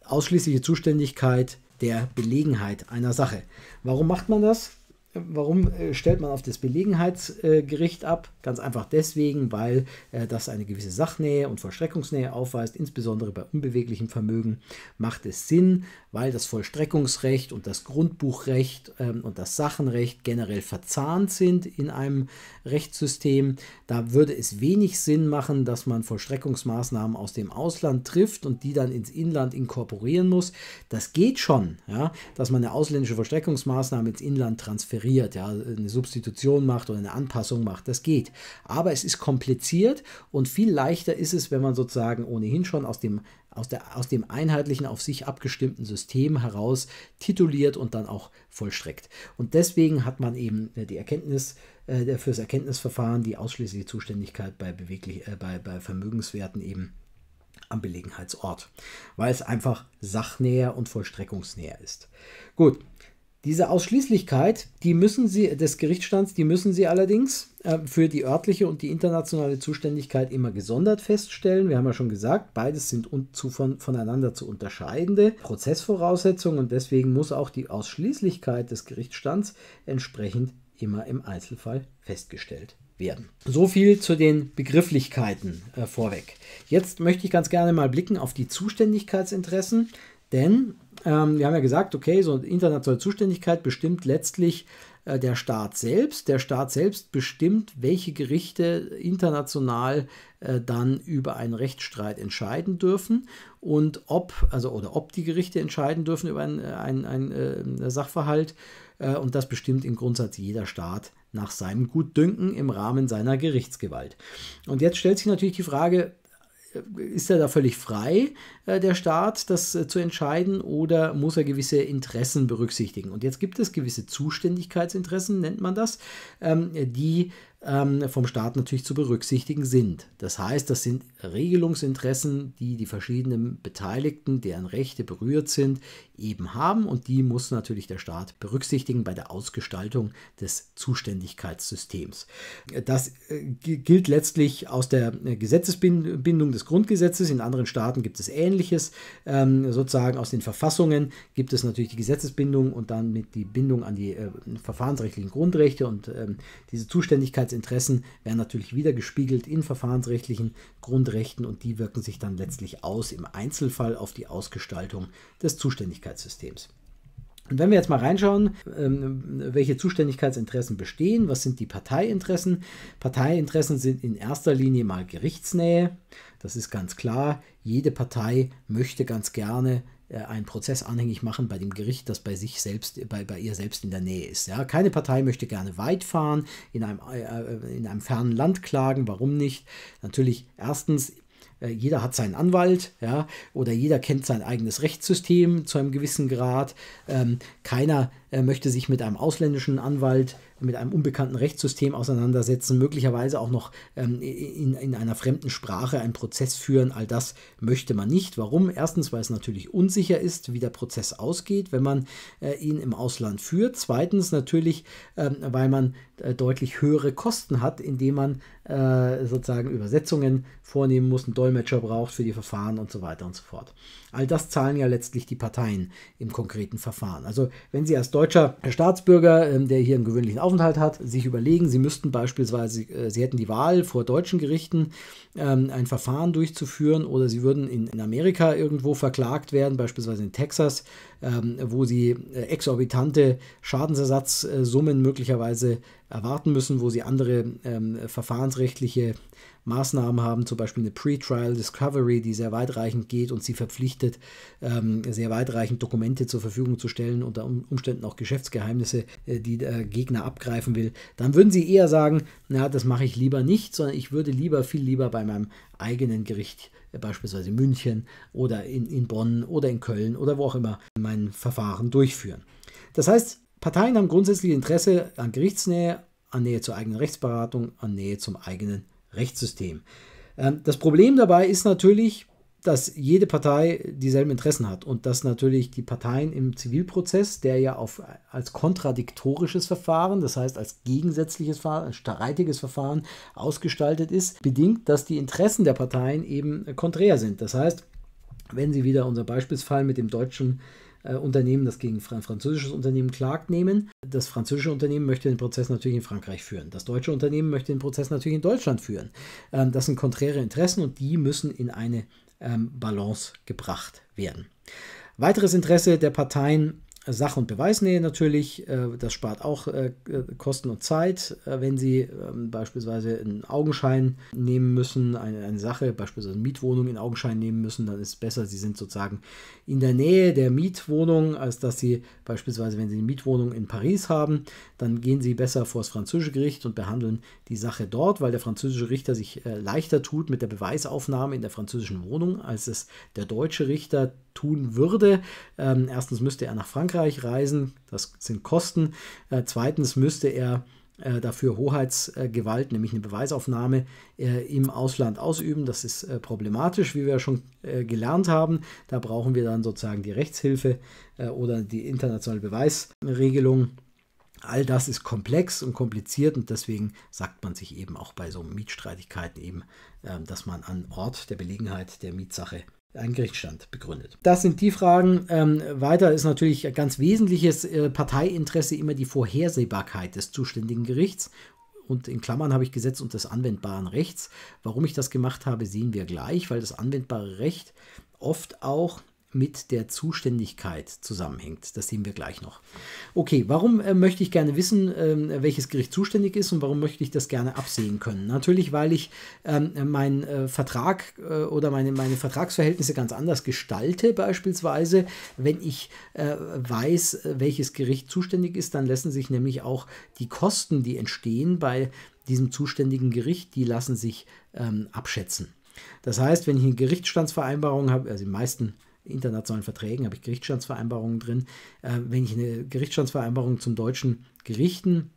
ausschließliche Zuständigkeit der Belegenheit einer Sache. Warum macht man das? Warum äh, stellt man auf das Belegenheitsgericht äh, ab? Ganz einfach deswegen, weil äh, das eine gewisse Sachnähe und Vollstreckungsnähe aufweist. Insbesondere bei unbeweglichem Vermögen macht es Sinn, weil das Vollstreckungsrecht und das Grundbuchrecht ähm, und das Sachenrecht generell verzahnt sind in einem Rechtssystem. Da würde es wenig Sinn machen, dass man Vollstreckungsmaßnahmen aus dem Ausland trifft und die dann ins Inland inkorporieren muss. Das geht schon, ja? dass man eine ausländische Vollstreckungsmaßnahme ins Inland transferiert operiert, ja, eine Substitution macht oder eine Anpassung macht. Das geht. Aber es ist kompliziert und viel leichter ist es, wenn man sozusagen ohnehin schon aus dem, aus der, aus dem einheitlichen, auf sich abgestimmten System heraus tituliert und dann auch vollstreckt. Und deswegen hat man eben äh, die Erkenntnis, äh, fürs Erkenntnisverfahren die ausschließliche Zuständigkeit bei, beweglich, äh, bei, bei Vermögenswerten eben am Belegenheitsort, weil es einfach sachnäher und vollstreckungsnäher ist. Gut, diese Ausschließlichkeit, die müssen Sie, des Gerichtsstands, die müssen Sie allerdings äh, für die örtliche und die internationale Zuständigkeit immer gesondert feststellen. Wir haben ja schon gesagt, beides sind zu, von, voneinander zu unterscheidende Prozessvoraussetzungen und deswegen muss auch die Ausschließlichkeit des Gerichtsstands entsprechend immer im Einzelfall festgestellt werden. So viel zu den Begrifflichkeiten äh, vorweg. Jetzt möchte ich ganz gerne mal blicken auf die Zuständigkeitsinteressen. Denn ähm, wir haben ja gesagt, okay, so eine internationale Zuständigkeit bestimmt letztlich äh, der Staat selbst. Der Staat selbst bestimmt, welche Gerichte international äh, dann über einen Rechtsstreit entscheiden dürfen und ob, also oder ob die Gerichte entscheiden dürfen über einen äh, ein, ein, äh, Sachverhalt. Äh, und das bestimmt im Grundsatz jeder Staat nach seinem Gutdünken im Rahmen seiner Gerichtsgewalt. Und jetzt stellt sich natürlich die Frage, ist er da völlig frei, äh, der Staat, das äh, zu entscheiden, oder muss er gewisse Interessen berücksichtigen? Und jetzt gibt es gewisse Zuständigkeitsinteressen, nennt man das, ähm, die ähm, vom Staat natürlich zu berücksichtigen sind. Das heißt, das sind Regelungsinteressen, die die verschiedenen Beteiligten, deren Rechte berührt sind, eben haben und die muss natürlich der Staat berücksichtigen bei der Ausgestaltung des Zuständigkeitssystems. Das äh, gilt letztlich aus der äh, Gesetzesbindung des Grundgesetzes. In anderen Staaten gibt es Ähnliches. Ähm, sozusagen aus den Verfassungen gibt es natürlich die Gesetzesbindung und dann mit die Bindung an die äh, verfahrensrechtlichen Grundrechte und ähm, diese Zuständigkeits Interessen werden natürlich wieder gespiegelt in verfahrensrechtlichen Grundrechten und die wirken sich dann letztlich aus im Einzelfall auf die Ausgestaltung des Zuständigkeitssystems. Und wenn wir jetzt mal reinschauen, ähm, welche Zuständigkeitsinteressen bestehen, was sind die Parteiinteressen? Parteiinteressen sind in erster Linie mal Gerichtsnähe. Das ist ganz klar. Jede Partei möchte ganz gerne äh, einen Prozess anhängig machen bei dem Gericht, das bei sich selbst, bei, bei ihr selbst in der Nähe ist. Ja, keine Partei möchte gerne weit fahren, in einem, äh, äh in einem fernen Land klagen, warum nicht? Natürlich erstens äh, jeder hat seinen Anwalt, ja, oder jeder kennt sein eigenes Rechtssystem zu einem gewissen Grad. Ähm, keiner äh, möchte sich mit einem ausländischen Anwalt mit einem unbekannten Rechtssystem auseinandersetzen, möglicherweise auch noch ähm, in, in einer fremden Sprache einen Prozess führen. All das möchte man nicht. Warum? Erstens, weil es natürlich unsicher ist, wie der Prozess ausgeht, wenn man äh, ihn im Ausland führt. Zweitens natürlich, ähm, weil man äh, deutlich höhere Kosten hat, indem man äh, sozusagen Übersetzungen vornehmen muss, einen Dolmetscher braucht für die Verfahren und so weiter und so fort. All das zahlen ja letztlich die Parteien im konkreten Verfahren. Also wenn Sie als deutscher Staatsbürger, ähm, der hier einen gewöhnlichen Aufenthalt hat, sich überlegen, Sie müssten beispielsweise, äh, Sie hätten die Wahl vor deutschen Gerichten, ähm, ein Verfahren durchzuführen oder Sie würden in Amerika irgendwo verklagt werden, beispielsweise in Texas, ähm, wo Sie äh, exorbitante Schadensersatzsummen äh, möglicherweise erwarten müssen, wo sie andere ähm, verfahrensrechtliche Maßnahmen haben, zum Beispiel eine Pre-Trial Discovery, die sehr weitreichend geht und sie verpflichtet, ähm, sehr weitreichend Dokumente zur Verfügung zu stellen, unter Umständen auch Geschäftsgeheimnisse, äh, die der Gegner abgreifen will, dann würden sie eher sagen, na, das mache ich lieber nicht, sondern ich würde lieber, viel lieber bei meinem eigenen Gericht, äh, beispielsweise München oder in, in Bonn oder in Köln oder wo auch immer, mein Verfahren durchführen. Das heißt, Parteien haben grundsätzlich Interesse an Gerichtsnähe, an Nähe zur eigenen Rechtsberatung, an Nähe zum eigenen Rechtssystem. Ähm, das Problem dabei ist natürlich, dass jede Partei dieselben Interessen hat und dass natürlich die Parteien im Zivilprozess, der ja auf, als kontradiktorisches Verfahren, das heißt als gegensätzliches Verfahren, als streitiges Verfahren ausgestaltet ist, bedingt, dass die Interessen der Parteien eben konträr sind. Das heißt, wenn Sie wieder unser Beispielsfall mit dem deutschen äh, Unternehmen, das gegen ein französisches Unternehmen klagt, nehmen. Das französische Unternehmen möchte den Prozess natürlich in Frankreich führen. Das deutsche Unternehmen möchte den Prozess natürlich in Deutschland führen. Ähm, das sind konträre Interessen und die müssen in eine ähm, Balance gebracht werden. Weiteres Interesse der Parteien Sach- und Beweisnähe natürlich, äh, das spart auch äh, äh, Kosten und Zeit, wenn Sie ähm, beispielsweise einen Augenschein nehmen müssen, eine, Sache, beispielsweise eine Mietwohnung in Augenschein nehmen müssen, dann ist es besser, Sie sind sozusagen in der Nähe der Mietwohnung, als dass Sie beispielsweise, wenn Sie eine Mietwohnung in Paris haben, dann gehen Sie besser vor das französische Gericht und behandeln die Sache dort, weil der französische Richter sich leichter tut mit der Beweisaufnahme in der französischen Wohnung, als es der deutsche Richter tun würde. Ähm, erstens müsste er nach Frankreich reisen, das sind Kosten. Äh, zweitens müsste er äh, dafür Hoheitsgewalt, nämlich eine Beweisaufnahme äh, im Ausland ausüben. Das ist äh, problematisch, wie wir schon gelernt haben. Da brauchen wir dann sozusagen die Rechtshilfe oder die internationale Beweisregelung. All das ist komplex und kompliziert und deswegen sagt man sich eben auch bei so Mietstreitigkeiten eben, ähm, dass man an Ort der Belegenheit der Mietsache einen Gerichtsstand begründet. Das sind die Fragen. Ähm, weiter ist natürlich ganz wesentliches äh, Parteiinteresse immer die Vorhersehbarkeit des zuständigen Gerichts. Und in Klammern habe ich Gesetz und des anwendbaren Rechts. Warum ich das gemacht habe, sehen wir gleich, weil das anwendbare Recht oft auch mit der Zuständigkeit zusammenhängt. Das sehen wir gleich noch. Okay, warum äh, möchte ich gerne wissen, äh, welches Gericht zuständig ist und warum möchte ich das gerne absehen können? Natürlich, weil ich ähm, meinen äh, Vertrag äh, oder meine, meine Vertragsverhältnisse ganz anders gestalte, beispielsweise. Wenn ich äh, weiß, welches Gericht zuständig ist, dann lassen sich nämlich auch die Kosten, die entstehen bei diesem zuständigen Gericht, die lassen sich ähm, abschätzen. Das heißt, wenn ich eine Gerichtsstandsvereinbarung habe, also die meisten internationalen Verträgen habe ich Gerichtsstandsvereinbarungen drin. Äh, wenn ich eine Gerichtsstandsvereinbarung zum deutschen Gerichten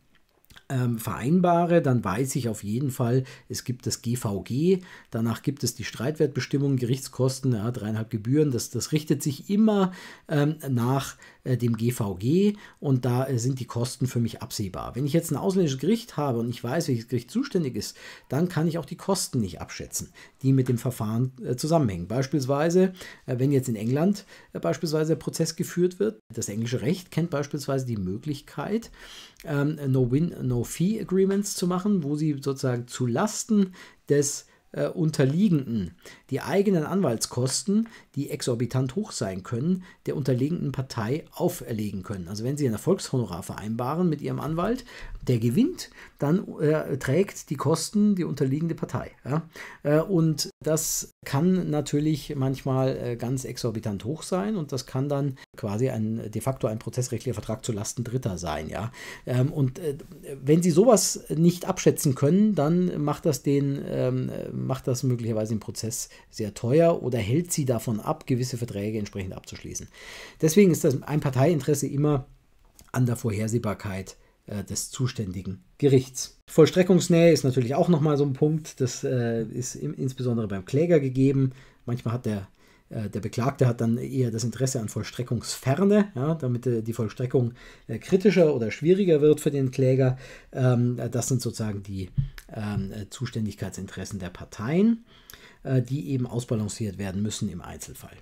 ähm, vereinbare, dann weiß ich auf jeden Fall, es gibt das GVG, danach gibt es die Streitwertbestimmungen, Gerichtskosten, ja, dreieinhalb Gebühren, das, das richtet sich immer ähm, nach äh, dem GVG und da äh, sind die Kosten für mich absehbar. Wenn ich jetzt ein ausländisches Gericht habe und ich weiß, welches Gericht zuständig ist, dann kann ich auch die Kosten nicht abschätzen, die mit dem Verfahren äh, zusammenhängen. Beispielsweise, wenn jetzt in England beispielsweise der Prozess geführt wird, das englische Recht kennt beispielsweise die Möglichkeit, ähm, No-Win, No-Fee-Agreements zu machen, wo sie sozusagen zu Lasten des äh, Unterliegenden die eigenen Anwaltskosten, die exorbitant hoch sein können, der unterliegenden Partei auferlegen können. Also wenn Sie ein Erfolgshonorar vereinbaren mit Ihrem Anwalt, der gewinnt, dann äh, trägt die Kosten die unterliegende Partei. Ja? Äh, und das kann natürlich manchmal äh, ganz exorbitant hoch sein und das kann dann quasi ein, de facto ein prozessrechtlicher Vertrag zu Lasten Dritter sein. Ja? Ähm, und äh, wenn Sie sowas nicht abschätzen können, dann macht das, den, ähm, macht das möglicherweise den Prozess sehr teuer oder hält Sie davon ab, gewisse Verträge entsprechend abzuschließen. Deswegen ist das ein Parteiinteresse immer an der Vorhersehbarkeit äh, des zuständigen Gerichts. Vollstreckungsnähe ist natürlich auch nochmal so ein Punkt. Das äh, ist im, insbesondere beim Kläger gegeben. Manchmal hat der äh, der Beklagte hat dann eher das Interesse an Vollstreckungsferne, ja, damit äh, die Vollstreckung kritischer oder schwieriger wird für den Kläger. Ähm, das sind sozusagen die ähm, Zuständigkeitsinteressen der Parteien, die eben ausbalanciert werden müssen im Einzelfall.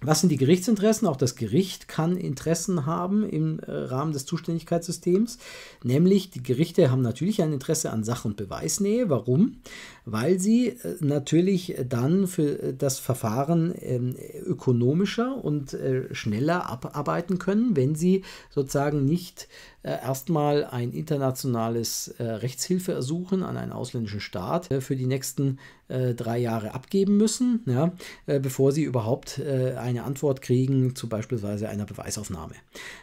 Was sind die Gerichtsinteressen? Auch das Gericht kann Interessen haben im äh, Rahmen des Zuständigkeitssystems. Nämlich die Gerichte haben natürlich ein Interesse an Sach- und Beweisnähe. Warum? Weil sie äh, natürlich dann für äh, das Verfahren ähm, ökonomischer und schneller abarbeiten können, wenn sie sozusagen nicht äh, erstmal ein internationales äh, Rechtshilfeersuchen an einen ausländischen Staat äh, für die nächsten drei Jahre abgeben müssen, ja, bevor sie überhaupt eine Antwort kriegen zu beispielsweise einer Beweisaufnahme.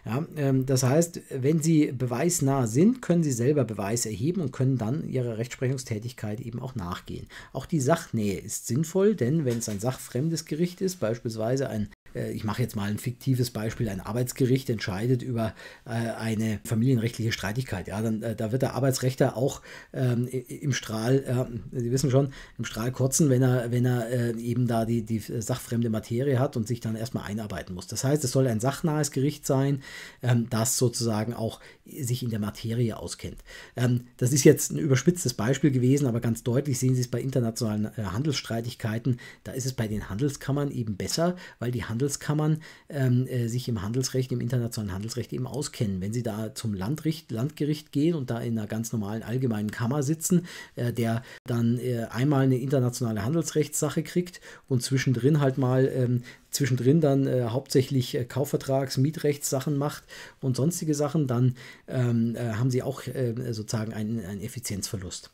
Ja, ähm, das heißt, wenn sie beweisnah sind, können sie selber Beweis erheben und können dann ihrer Rechtsprechungstätigkeit eben auch nachgehen. Auch die Sachnähe ist sinnvoll, denn wenn es ein sachfremdes Gericht ist, beispielsweise ein äh, ich mache jetzt mal ein fiktives Beispiel, ein Arbeitsgericht entscheidet über äh, eine familienrechtliche Streitigkeit. Ja, dann, äh, da wird der Arbeitsrechter auch ähm, im Strahl, äh, Sie wissen schon, im Strahl kotzen, wenn er, wenn er äh, eben da die, die sachfremde Materie hat und sich dann erstmal einarbeiten muss. Das heißt, es soll ein sachnahes Gericht sein, ähm, das sozusagen auch sich in der Materie auskennt. Ähm, das ist jetzt ein überspitztes Beispiel gewesen, aber ganz deutlich sehen Sie es bei internationalen äh, Handelsstreitigkeiten, da ist es bei den Handelskammern eben besser, weil die Handelskammern Handelskammern ähm, äh, sich im Handelsrecht, im internationalen Handelsrecht eben auskennen. Wenn sie da zum Landricht, Landgericht gehen und da in einer ganz normalen allgemeinen Kammer sitzen, äh, der dann äh, einmal eine internationale Handelsrechtssache kriegt und zwischendrin halt mal ähm, zwischendrin dann äh, hauptsächlich äh, Kaufvertrags-, Mietrechtssachen macht und sonstige Sachen, dann ähm, äh, haben sie auch äh, sozusagen einen, einen Effizienzverlust.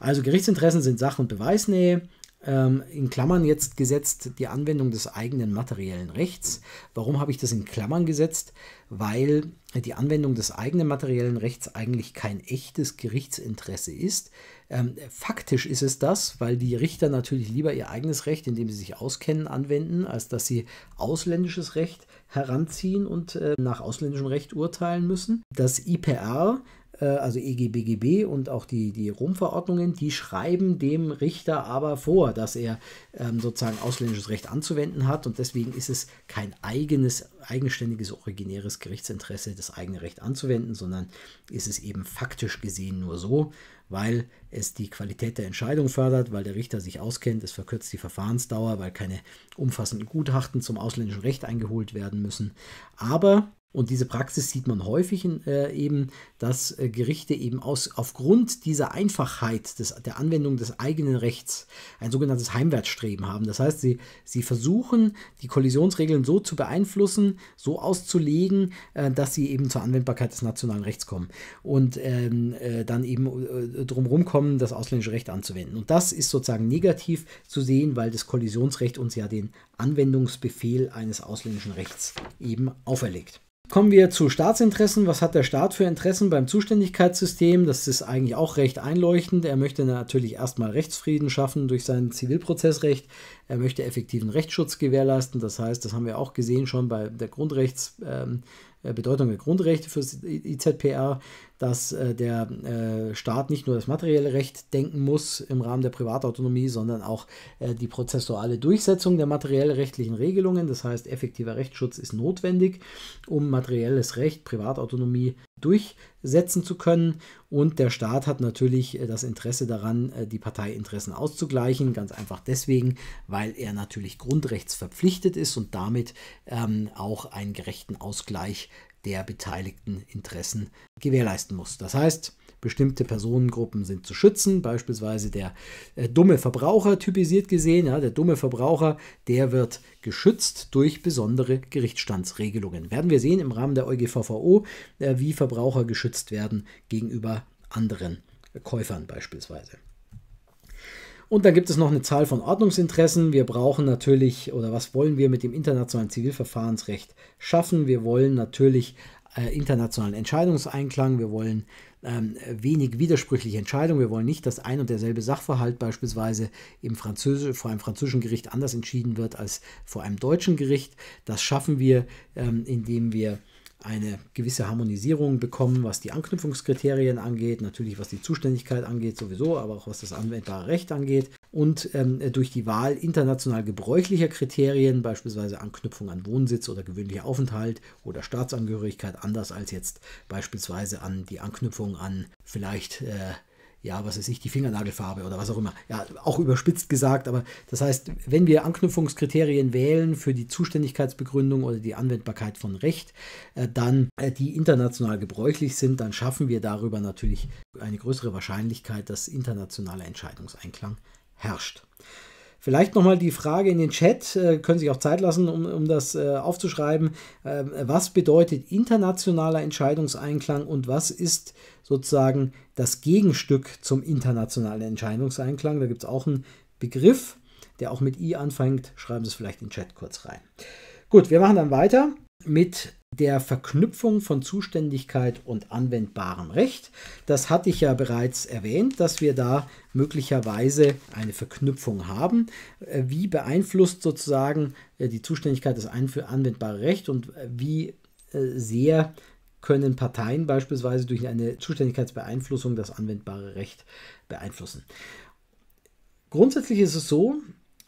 Also Gerichtsinteressen sind Sach- und Beweisnähe, ähm, in Klammern jetzt gesetzt die Anwendung des eigenen materiellen Rechts. Warum habe ich das in Klammern gesetzt? Weil die Anwendung des eigenen materiellen Rechts eigentlich kein echtes Gerichtsinteresse ist. Ähm, faktisch ist es das, weil die Richter natürlich lieber ihr eigenes Recht, in dem sie sich auskennen, anwenden, als dass sie ausländisches Recht heranziehen und äh, nach ausländischem Recht urteilen müssen. Das IPR äh, also EGBGB und auch die, die Rom-Verordnungen, die schreiben dem Richter aber vor, dass er ähm, sozusagen ausländisches Recht anzuwenden hat und deswegen ist es kein eigenes, eigenständiges, originäres Gerichtsinteresse, das eigene Recht anzuwenden, sondern ist es eben faktisch gesehen nur so, weil es die Qualität der Entscheidung fördert, weil der Richter sich auskennt, es verkürzt die Verfahrensdauer, weil keine umfassenden Gutachten zum ausländischen Recht eingeholt werden müssen. Aber und diese Praxis sieht man häufig in, äh, eben, dass äh, Gerichte eben aus, aufgrund dieser Einfachheit des, der Anwendung des eigenen Rechts ein sogenanntes Heimwärtsstreben haben. Das heißt, sie, sie versuchen, die Kollisionsregeln so zu beeinflussen, so auszulegen, äh, dass sie eben zur Anwendbarkeit des nationalen Rechts kommen und ähm, äh, dann eben äh, drumherum kommen, das ausländische Recht anzuwenden. Und das ist sozusagen negativ zu sehen, weil das Kollisionsrecht uns ja den Anwendungsbefehl eines ausländischen Rechts eben auferlegt. Kommen wir zu Staatsinteressen. Was hat der Staat für Interessen beim Zuständigkeitssystem? Das ist eigentlich auch recht einleuchtend. Er möchte natürlich erstmal Rechtsfrieden schaffen durch sein Zivilprozessrecht. Er möchte effektiven Rechtsschutz gewährleisten. Das heißt, das haben wir auch gesehen schon bei der Grundrechts, ähm, äh, Bedeutung der Grundrechte für das IZPR dass äh, der äh, Staat nicht nur das materielle Recht denken muss im Rahmen der Privatautonomie, sondern auch äh, die prozessuale Durchsetzung der materiell rechtlichen Regelungen. Das heißt, effektiver Rechtsschutz ist notwendig, um materielles Recht, Privatautonomie durchsetzen zu können. Und der Staat hat natürlich äh, das Interesse daran, äh, die Parteiinteressen auszugleichen. Ganz einfach deswegen, weil er natürlich grundrechtsverpflichtet ist und damit ähm, auch einen gerechten Ausgleich der beteiligten Interessen gewährleisten muss. Das heißt, bestimmte Personengruppen sind zu schützen, beispielsweise der äh, dumme Verbraucher typisiert gesehen. Ja, der dumme Verbraucher, der wird geschützt durch besondere Gerichtsstandsregelungen. Werden wir sehen im Rahmen der EuGVVO, äh, wie Verbraucher geschützt werden gegenüber anderen Käufern beispielsweise. Und dann gibt es noch eine Zahl von Ordnungsinteressen. Wir brauchen natürlich, oder was wollen wir mit dem internationalen Zivilverfahrensrecht schaffen? Wir wollen natürlich äh, internationalen Entscheidungseinklang, wir wollen ähm, wenig widersprüchliche Entscheidungen, wir wollen nicht, dass ein und derselbe Sachverhalt beispielsweise im Französisch, vor einem französischen Gericht anders entschieden wird als vor einem deutschen Gericht. Das schaffen wir, ähm, indem wir eine gewisse Harmonisierung bekommen, was die Anknüpfungskriterien angeht, natürlich was die Zuständigkeit angeht sowieso, aber auch was das anwendbare Recht angeht und ähm, durch die Wahl international gebräuchlicher Kriterien, beispielsweise Anknüpfung an Wohnsitz oder gewöhnlicher Aufenthalt oder Staatsangehörigkeit, anders als jetzt beispielsweise an die Anknüpfung an vielleicht äh, ja, was weiß ich, die Fingernagelfarbe oder was auch immer. Ja, auch überspitzt gesagt, aber das heißt, wenn wir Anknüpfungskriterien wählen für die Zuständigkeitsbegründung oder die Anwendbarkeit von Recht, äh, dann äh, die international gebräuchlich sind, dann schaffen wir darüber natürlich eine größere Wahrscheinlichkeit, dass internationaler Entscheidungseinklang herrscht. Vielleicht nochmal die Frage in den Chat, äh, können sich auch Zeit lassen, um, um das äh, aufzuschreiben. Ähm, was bedeutet internationaler Entscheidungseinklang und was ist sozusagen das Gegenstück zum internationalen Entscheidungseinklang? Da gibt es auch einen Begriff, der auch mit I anfängt. Schreiben Sie es vielleicht in den Chat kurz rein. Gut, wir machen dann weiter mit der Verknüpfung von Zuständigkeit und anwendbarem Recht. Das hatte ich ja bereits erwähnt, dass wir da möglicherweise eine Verknüpfung haben. Äh, wie beeinflusst sozusagen äh, die Zuständigkeit das anwendbare Recht und äh, wie sehr können Parteien beispielsweise durch eine Zuständigkeitsbeeinflussung das anwendbare Recht beeinflussen? Grundsätzlich ist es so,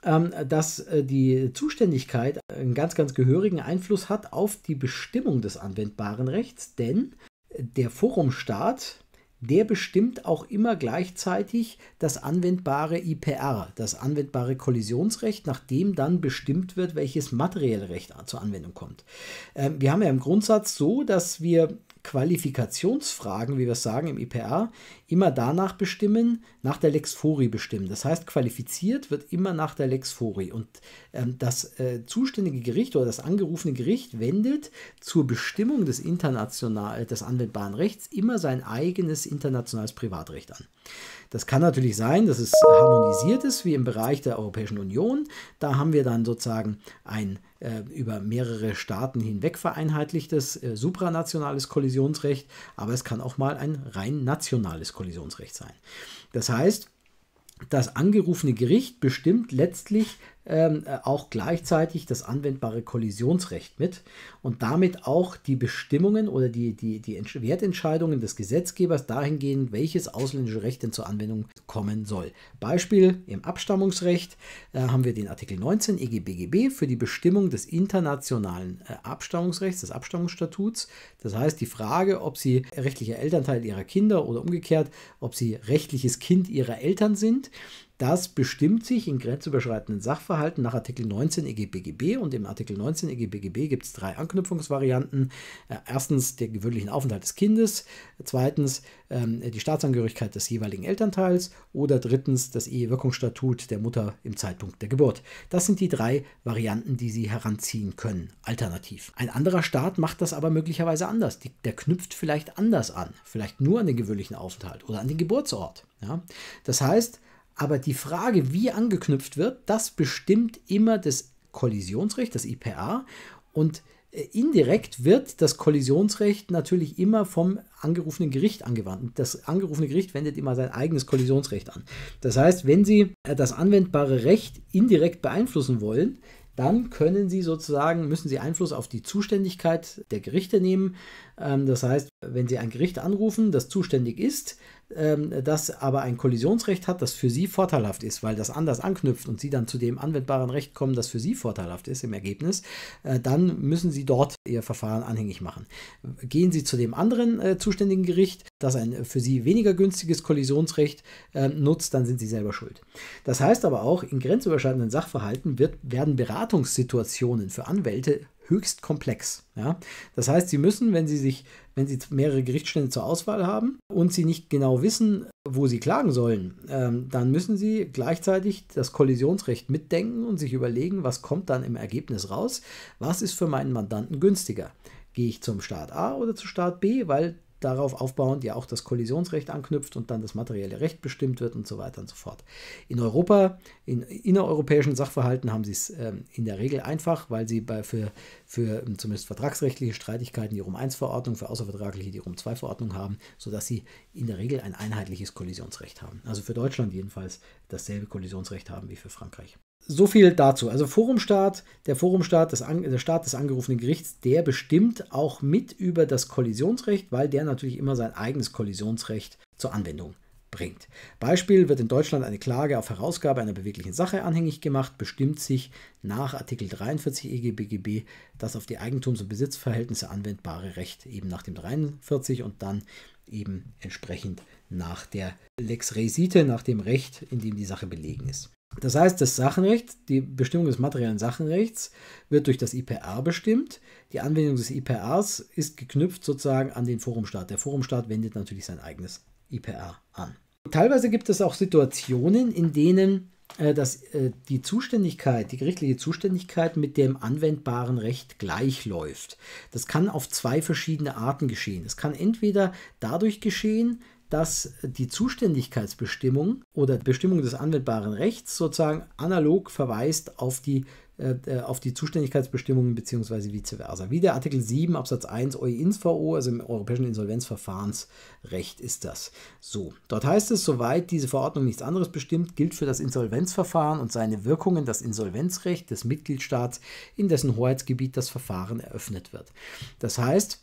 ähm, dass äh, die Zuständigkeit einen ganz, ganz gehörigen Einfluss hat auf die Bestimmung des anwendbaren Rechts, denn der Forumstaat, der bestimmt auch immer gleichzeitig das anwendbare IPR, das anwendbare Kollisionsrecht, nachdem dann bestimmt wird, welches materielle Recht zur Anwendung kommt. Ähm, wir haben ja im Grundsatz so, dass wir Qualifikationsfragen, wie wir es sagen im IPR, immer danach bestimmen, nach der Lex Fori bestimmen. Das heißt, qualifiziert wird immer nach der Lex Fori. Und ähm, das äh, zuständige Gericht oder das angerufene Gericht wendet zur Bestimmung des international, des anwendbaren Rechts immer sein eigenes internationales Privatrecht an. Das kann natürlich sein, dass es harmonisiert ist, wie im Bereich der Europäischen Union. Da haben wir dann sozusagen ein äh, über mehrere Staaten hinweg vereinheitlichtes äh, supranationales Kollisionsrecht, aber es kann auch mal ein rein nationales Kollisionsrecht sein. Das heißt, das angerufene Gericht bestimmt letztlich ähm, äh, auch gleichzeitig das anwendbare Kollisionsrecht mit und damit auch die Bestimmungen oder die, die, die Wertentscheidungen des Gesetzgebers dahingehend, welches ausländische Recht denn zur Anwendung kommen soll. Beispiel im Abstammungsrecht äh, haben wir den Artikel 19 EGBGB für die Bestimmung des internationalen äh, Abstammungsrechts, des Abstammungsstatuts. Das heißt, die Frage, ob sie rechtlicher Elternteil ihrer Kinder oder umgekehrt, ob sie rechtliches Kind ihrer Eltern sind. Das bestimmt sich in grenzüberschreitenden Sachverhalten nach Artikel 19 EGBGB und im Artikel 19 EGBGB gibt es drei Anknüpfungsvarianten. Äh, erstens den gewöhnlichen Aufenthalt des Kindes, zweitens ähm, die Staatsangehörigkeit des jeweiligen Elternteils oder drittens das Ehewirkungsstatut der Mutter im Zeitpunkt der Geburt. Das sind die drei Varianten, die Sie heranziehen können, alternativ. Ein anderer Staat macht das aber möglicherweise anders. der knüpft vielleicht anders an, vielleicht nur an den gewöhnlichen Aufenthalt oder an den Geburtsort. Ja? Das heißt, aber die Frage, wie angeknüpft wird, das bestimmt immer das Kollisionsrecht, das IPA. Und äh, indirekt wird das Kollisionsrecht natürlich immer vom angerufenen Gericht angewandt. Das angerufene Gericht wendet immer sein eigenes Kollisionsrecht an. Das heißt, wenn Sie äh, das anwendbare Recht indirekt beeinflussen wollen, dann können Sie sozusagen, müssen Sie Einfluss auf die Zuständigkeit der Gerichte nehmen. Ähm, das heißt, wenn Sie ein Gericht anrufen, das zuständig ist, ähm, das aber ein Kollisionsrecht hat, das für sie vorteilhaft ist, weil das anders anknüpft und sie dann zu dem anwendbaren Recht kommen, das für sie vorteilhaft ist im Ergebnis, äh, dann müssen sie dort ihr Verfahren anhängig machen. Gehen sie zu dem anderen äh, zuständigen Gericht, das ein für sie weniger günstiges Kollisionsrecht äh, nutzt, dann sind sie selber schuld. Das heißt aber auch, in grenzüberschreitenden Sachverhalten wird, werden Beratungssituationen für Anwälte höchst komplex. Ja? Das heißt, sie müssen, wenn sie sich, wenn sie mehrere Gerichtsstände zur Auswahl haben und sie nicht genau wissen, wo sie klagen sollen, ähm, dann müssen sie gleichzeitig das Kollisionsrecht mitdenken und sich überlegen, was kommt dann im Ergebnis raus, was ist für meinen Mandanten günstiger. Gehe ich zum Staat A oder zu Staat B, weil darauf aufbauend ja auch das Kollisionsrecht anknüpft und dann das materielle Recht bestimmt wird und so weiter und so fort. In Europa, in innereuropäischen Sachverhalten haben sie es ähm, in der Regel einfach, weil sie bei für, für ähm, zumindest vertragsrechtliche Streitigkeiten die Rom 1 Verordnung, für außervertragliche die Rom 2 Verordnung haben, sodass sie in der Regel ein einheitliches Kollisionsrecht haben. Also für Deutschland jedenfalls dasselbe Kollisionsrecht haben wie für Frankreich so viel dazu. Also Forumstaat, der Forumstaat, des der Staat des angerufenen Gerichts, der bestimmt auch mit über das Kollisionsrecht, weil der natürlich immer sein eigenes Kollisionsrecht zur Anwendung bringt. Beispiel wird in Deutschland eine Klage auf Herausgabe einer beweglichen Sache anhängig gemacht, bestimmt sich nach Artikel 43 EGBGB das auf die Eigentums- und Besitzverhältnisse anwendbare Recht eben nach dem 43 und dann eben entsprechend nach der Lex Resite, nach dem Recht, in dem die Sache belegen ist. Das heißt, das Sachenrecht, die Bestimmung des materiellen Sachenrechts wird durch das IPR bestimmt. Die Anwendung des IPRs ist geknüpft sozusagen an den Forumstaat. Der Forumstaat wendet natürlich sein eigenes IPR an. Teilweise gibt es auch Situationen, in denen äh, das, äh, die Zuständigkeit, die gerichtliche Zuständigkeit mit dem anwendbaren Recht gleichläuft. Das kann auf zwei verschiedene Arten geschehen. Es kann entweder dadurch geschehen, dass die Zuständigkeitsbestimmung oder Bestimmung des anwendbaren Rechts sozusagen analog verweist auf die, äh, äh auf die Zuständigkeitsbestimmungen bzw. vice versa. Wie der Artikel 7 Absatz 1 eu EuInvO, also im Europäischen Insolvenzverfahrensrecht ist das. So, dort heißt es, soweit diese Verordnung nichts anderes bestimmt, gilt für das Insolvenzverfahren und seine Wirkungen das Insolvenzrecht des Mitgliedstaats, in dessen Hoheitsgebiet das Verfahren eröffnet wird. Das heißt,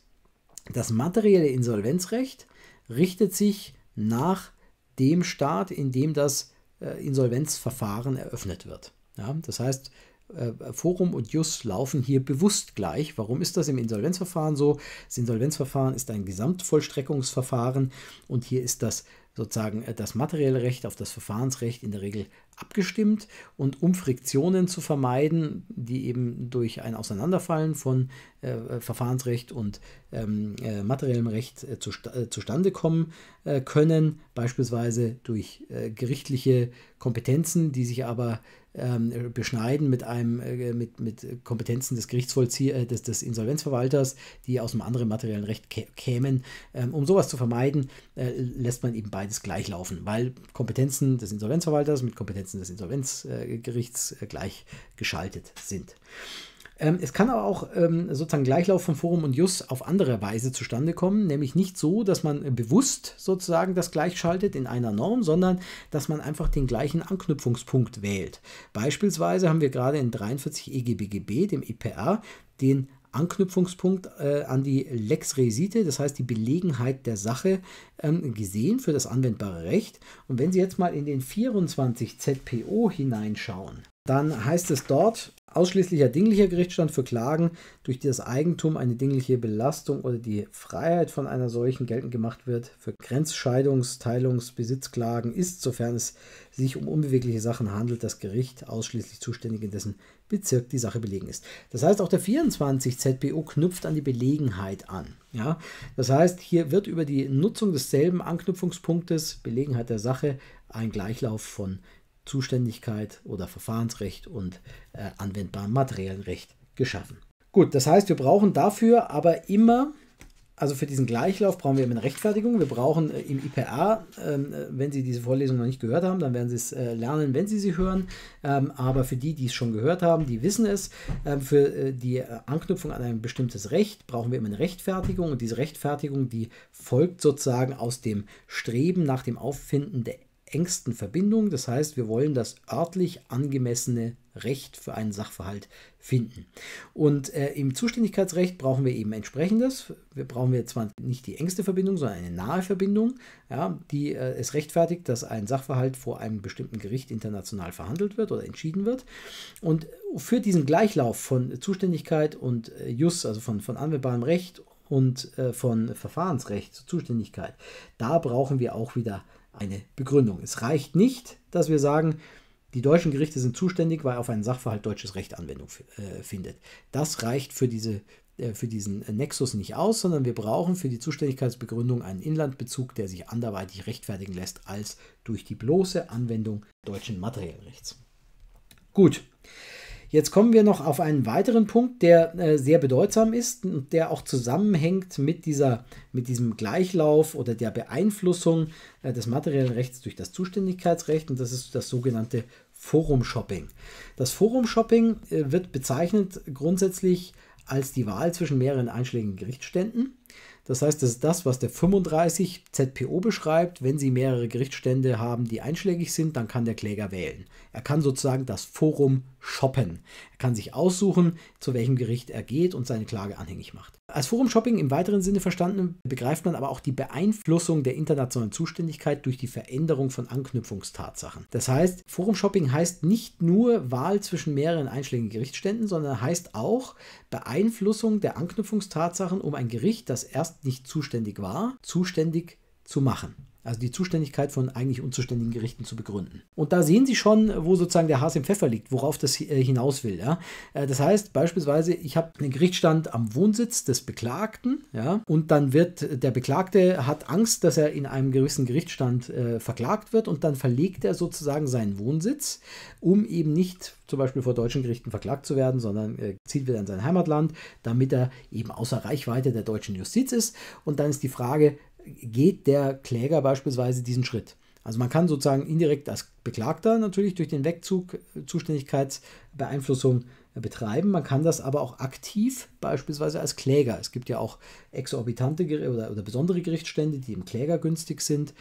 das materielle Insolvenzrecht richtet sich nach dem Staat, in dem das äh, Insolvenzverfahren eröffnet wird. Ja, das heißt, äh, Forum und JUS laufen hier bewusst gleich. Warum ist das im Insolvenzverfahren so? Das Insolvenzverfahren ist ein Gesamtvollstreckungsverfahren und hier ist das sozusagen äh, das materielle Recht auf das Verfahrensrecht in der Regel abgestimmt und um Friktionen zu vermeiden, die eben durch ein Auseinanderfallen von äh, Verfahrensrecht und ähm, äh, materiellem Recht äh, zu, äh, zustande kommen äh, können, beispielsweise durch äh, gerichtliche Kompetenzen, die sich aber ähm, beschneiden mit einem mit, mit Kompetenzen des Gerichtsvollzieher des, des Insolvenzverwalters, die aus einem anderen materiellen Recht kämen. Ähm, um sowas zu vermeiden, lässt man eben beides gleich laufen, weil Kompetenzen des Insolvenzverwalters mit Kompetenzen des Insolvenzgerichts gleichgeschaltet sind. Ähm, es kann aber auch ähm, sozusagen Gleichlauf von Forum und Jus auf andere Weise zustande kommen, nämlich nicht so, dass man äh, bewusst sozusagen das gleichschaltet in einer Norm, sondern dass man einfach den gleichen Anknüpfungspunkt wählt. Beispielsweise haben wir gerade in 43 EGBGB, dem EPR, den Anknüpfungspunkt äh, an die Lex Resite, das heißt die Belegenheit der Sache, ähm, gesehen für das anwendbare Recht. Und wenn Sie jetzt mal in den 24 ZPO hineinschauen, dann heißt es dort, ausschließlicher dinglicher Gerichtsstand für Klagen, durch die das Eigentum eine dingliche Belastung oder die Freiheit von einer solchen geltend gemacht wird, für Grenzscheidungs-, Teilungs-, Besitzklagen ist, sofern es sich um unbewegliche Sachen handelt, das Gericht ausschließlich zuständig, in dessen Bezirk die Sache belegen ist. Das heißt, auch der 24 ZBO knüpft an die Belegenheit an. Ja? Das heißt, hier wird über die Nutzung desselben Anknüpfungspunktes, Belegenheit der Sache, ein Gleichlauf von Zuständigkeit oder Verfahrensrecht und äh, anwendbarem materiellen Recht geschaffen. Gut, das heißt, wir brauchen dafür aber immer, also für diesen Gleichlauf brauchen wir immer eine Rechtfertigung. Wir brauchen äh, im IPA, ähm, äh, wenn Sie diese Vorlesung noch nicht gehört haben, dann werden Sie es äh, lernen, wenn Sie sie hören. Ähm, aber für die, die es schon gehört haben, die wissen es, ähm, für äh, die äh, Anknüpfung an ein bestimmtes Recht brauchen wir immer eine Rechtfertigung. Und diese Rechtfertigung, die folgt sozusagen aus dem Streben nach dem Auffinden der engsten Verbindung. Das heißt, wir wollen das örtlich angemessene Recht für einen Sachverhalt finden. Und äh, im Zuständigkeitsrecht brauchen wir eben entsprechendes. Wir brauchen wir zwar nicht die engste Verbindung, sondern eine nahe Verbindung, ja, die äh, es rechtfertigt, dass ein Sachverhalt vor einem bestimmten Gericht international verhandelt wird oder entschieden wird. Und für diesen Gleichlauf von Zuständigkeit und äh, Jus, also von, von anwendbarem Recht und äh, von Verfahrensrecht zur Zuständigkeit, da brauchen wir auch wieder eine Begründung. Es reicht nicht, dass wir sagen, die deutschen Gerichte sind zuständig, weil auf einen Sachverhalt deutsches Recht Anwendung äh, findet. Das reicht für, diese, äh, für diesen Nexus nicht aus, sondern wir brauchen für die Zuständigkeitsbegründung einen Inlandbezug, der sich anderweitig rechtfertigen lässt als durch die bloße Anwendung deutschen materiellen Gut, Jetzt kommen wir noch auf einen weiteren Punkt, der äh, sehr bedeutsam ist und der auch zusammenhängt mit, dieser, mit diesem Gleichlauf oder der Beeinflussung äh, des materiellen Rechts durch das Zuständigkeitsrecht und das ist das sogenannte Forum Shopping. Das Forum Shopping äh, wird bezeichnet grundsätzlich als die Wahl zwischen mehreren einschlägigen Gerichtsständen. Das heißt, das ist das, was der 35 ZPO beschreibt. Wenn Sie mehrere Gerichtsstände haben, die einschlägig sind, dann kann der Kläger wählen. Er kann sozusagen das Forum shoppen. Er kann sich aussuchen, zu welchem Gericht er geht und seine Klage anhängig macht. Als Forum Shopping im weiteren Sinne verstanden, begreift man aber auch die Beeinflussung der internationalen Zuständigkeit durch die Veränderung von Anknüpfungstatsachen. Das heißt, Forum Shopping heißt nicht nur Wahl zwischen mehreren einschlägigen Gerichtsständen, sondern heißt auch Beeinflussung der Anknüpfungstatsachen, um ein Gericht, das erst nicht zuständig war, zuständig zu machen also die Zuständigkeit von eigentlich unzuständigen Gerichten zu begründen. Und da sehen Sie schon, wo sozusagen der Hase im Pfeffer liegt, worauf das äh, hinaus will. Ja? Äh, das heißt beispielsweise, ich habe einen Gerichtsstand am Wohnsitz des Beklagten ja? und dann wird der Beklagte hat Angst, dass er in einem gewissen Gerichtsstand äh, verklagt wird und dann verlegt er sozusagen seinen Wohnsitz, um eben nicht zum Beispiel vor deutschen Gerichten verklagt zu werden, sondern äh, zieht wieder in sein Heimatland, damit er eben außer Reichweite der deutschen Justiz ist. Und dann ist die Frage, geht der Kläger beispielsweise diesen Schritt. Also man kann sozusagen indirekt als Beklagter natürlich durch den Wegzug äh, Zuständigkeitsbeeinflussung äh, betreiben. Man kann das aber auch aktiv beispielsweise als Kläger. Es gibt ja auch exorbitante oder, oder besondere Gerichtsstände, die dem Kläger günstig sind,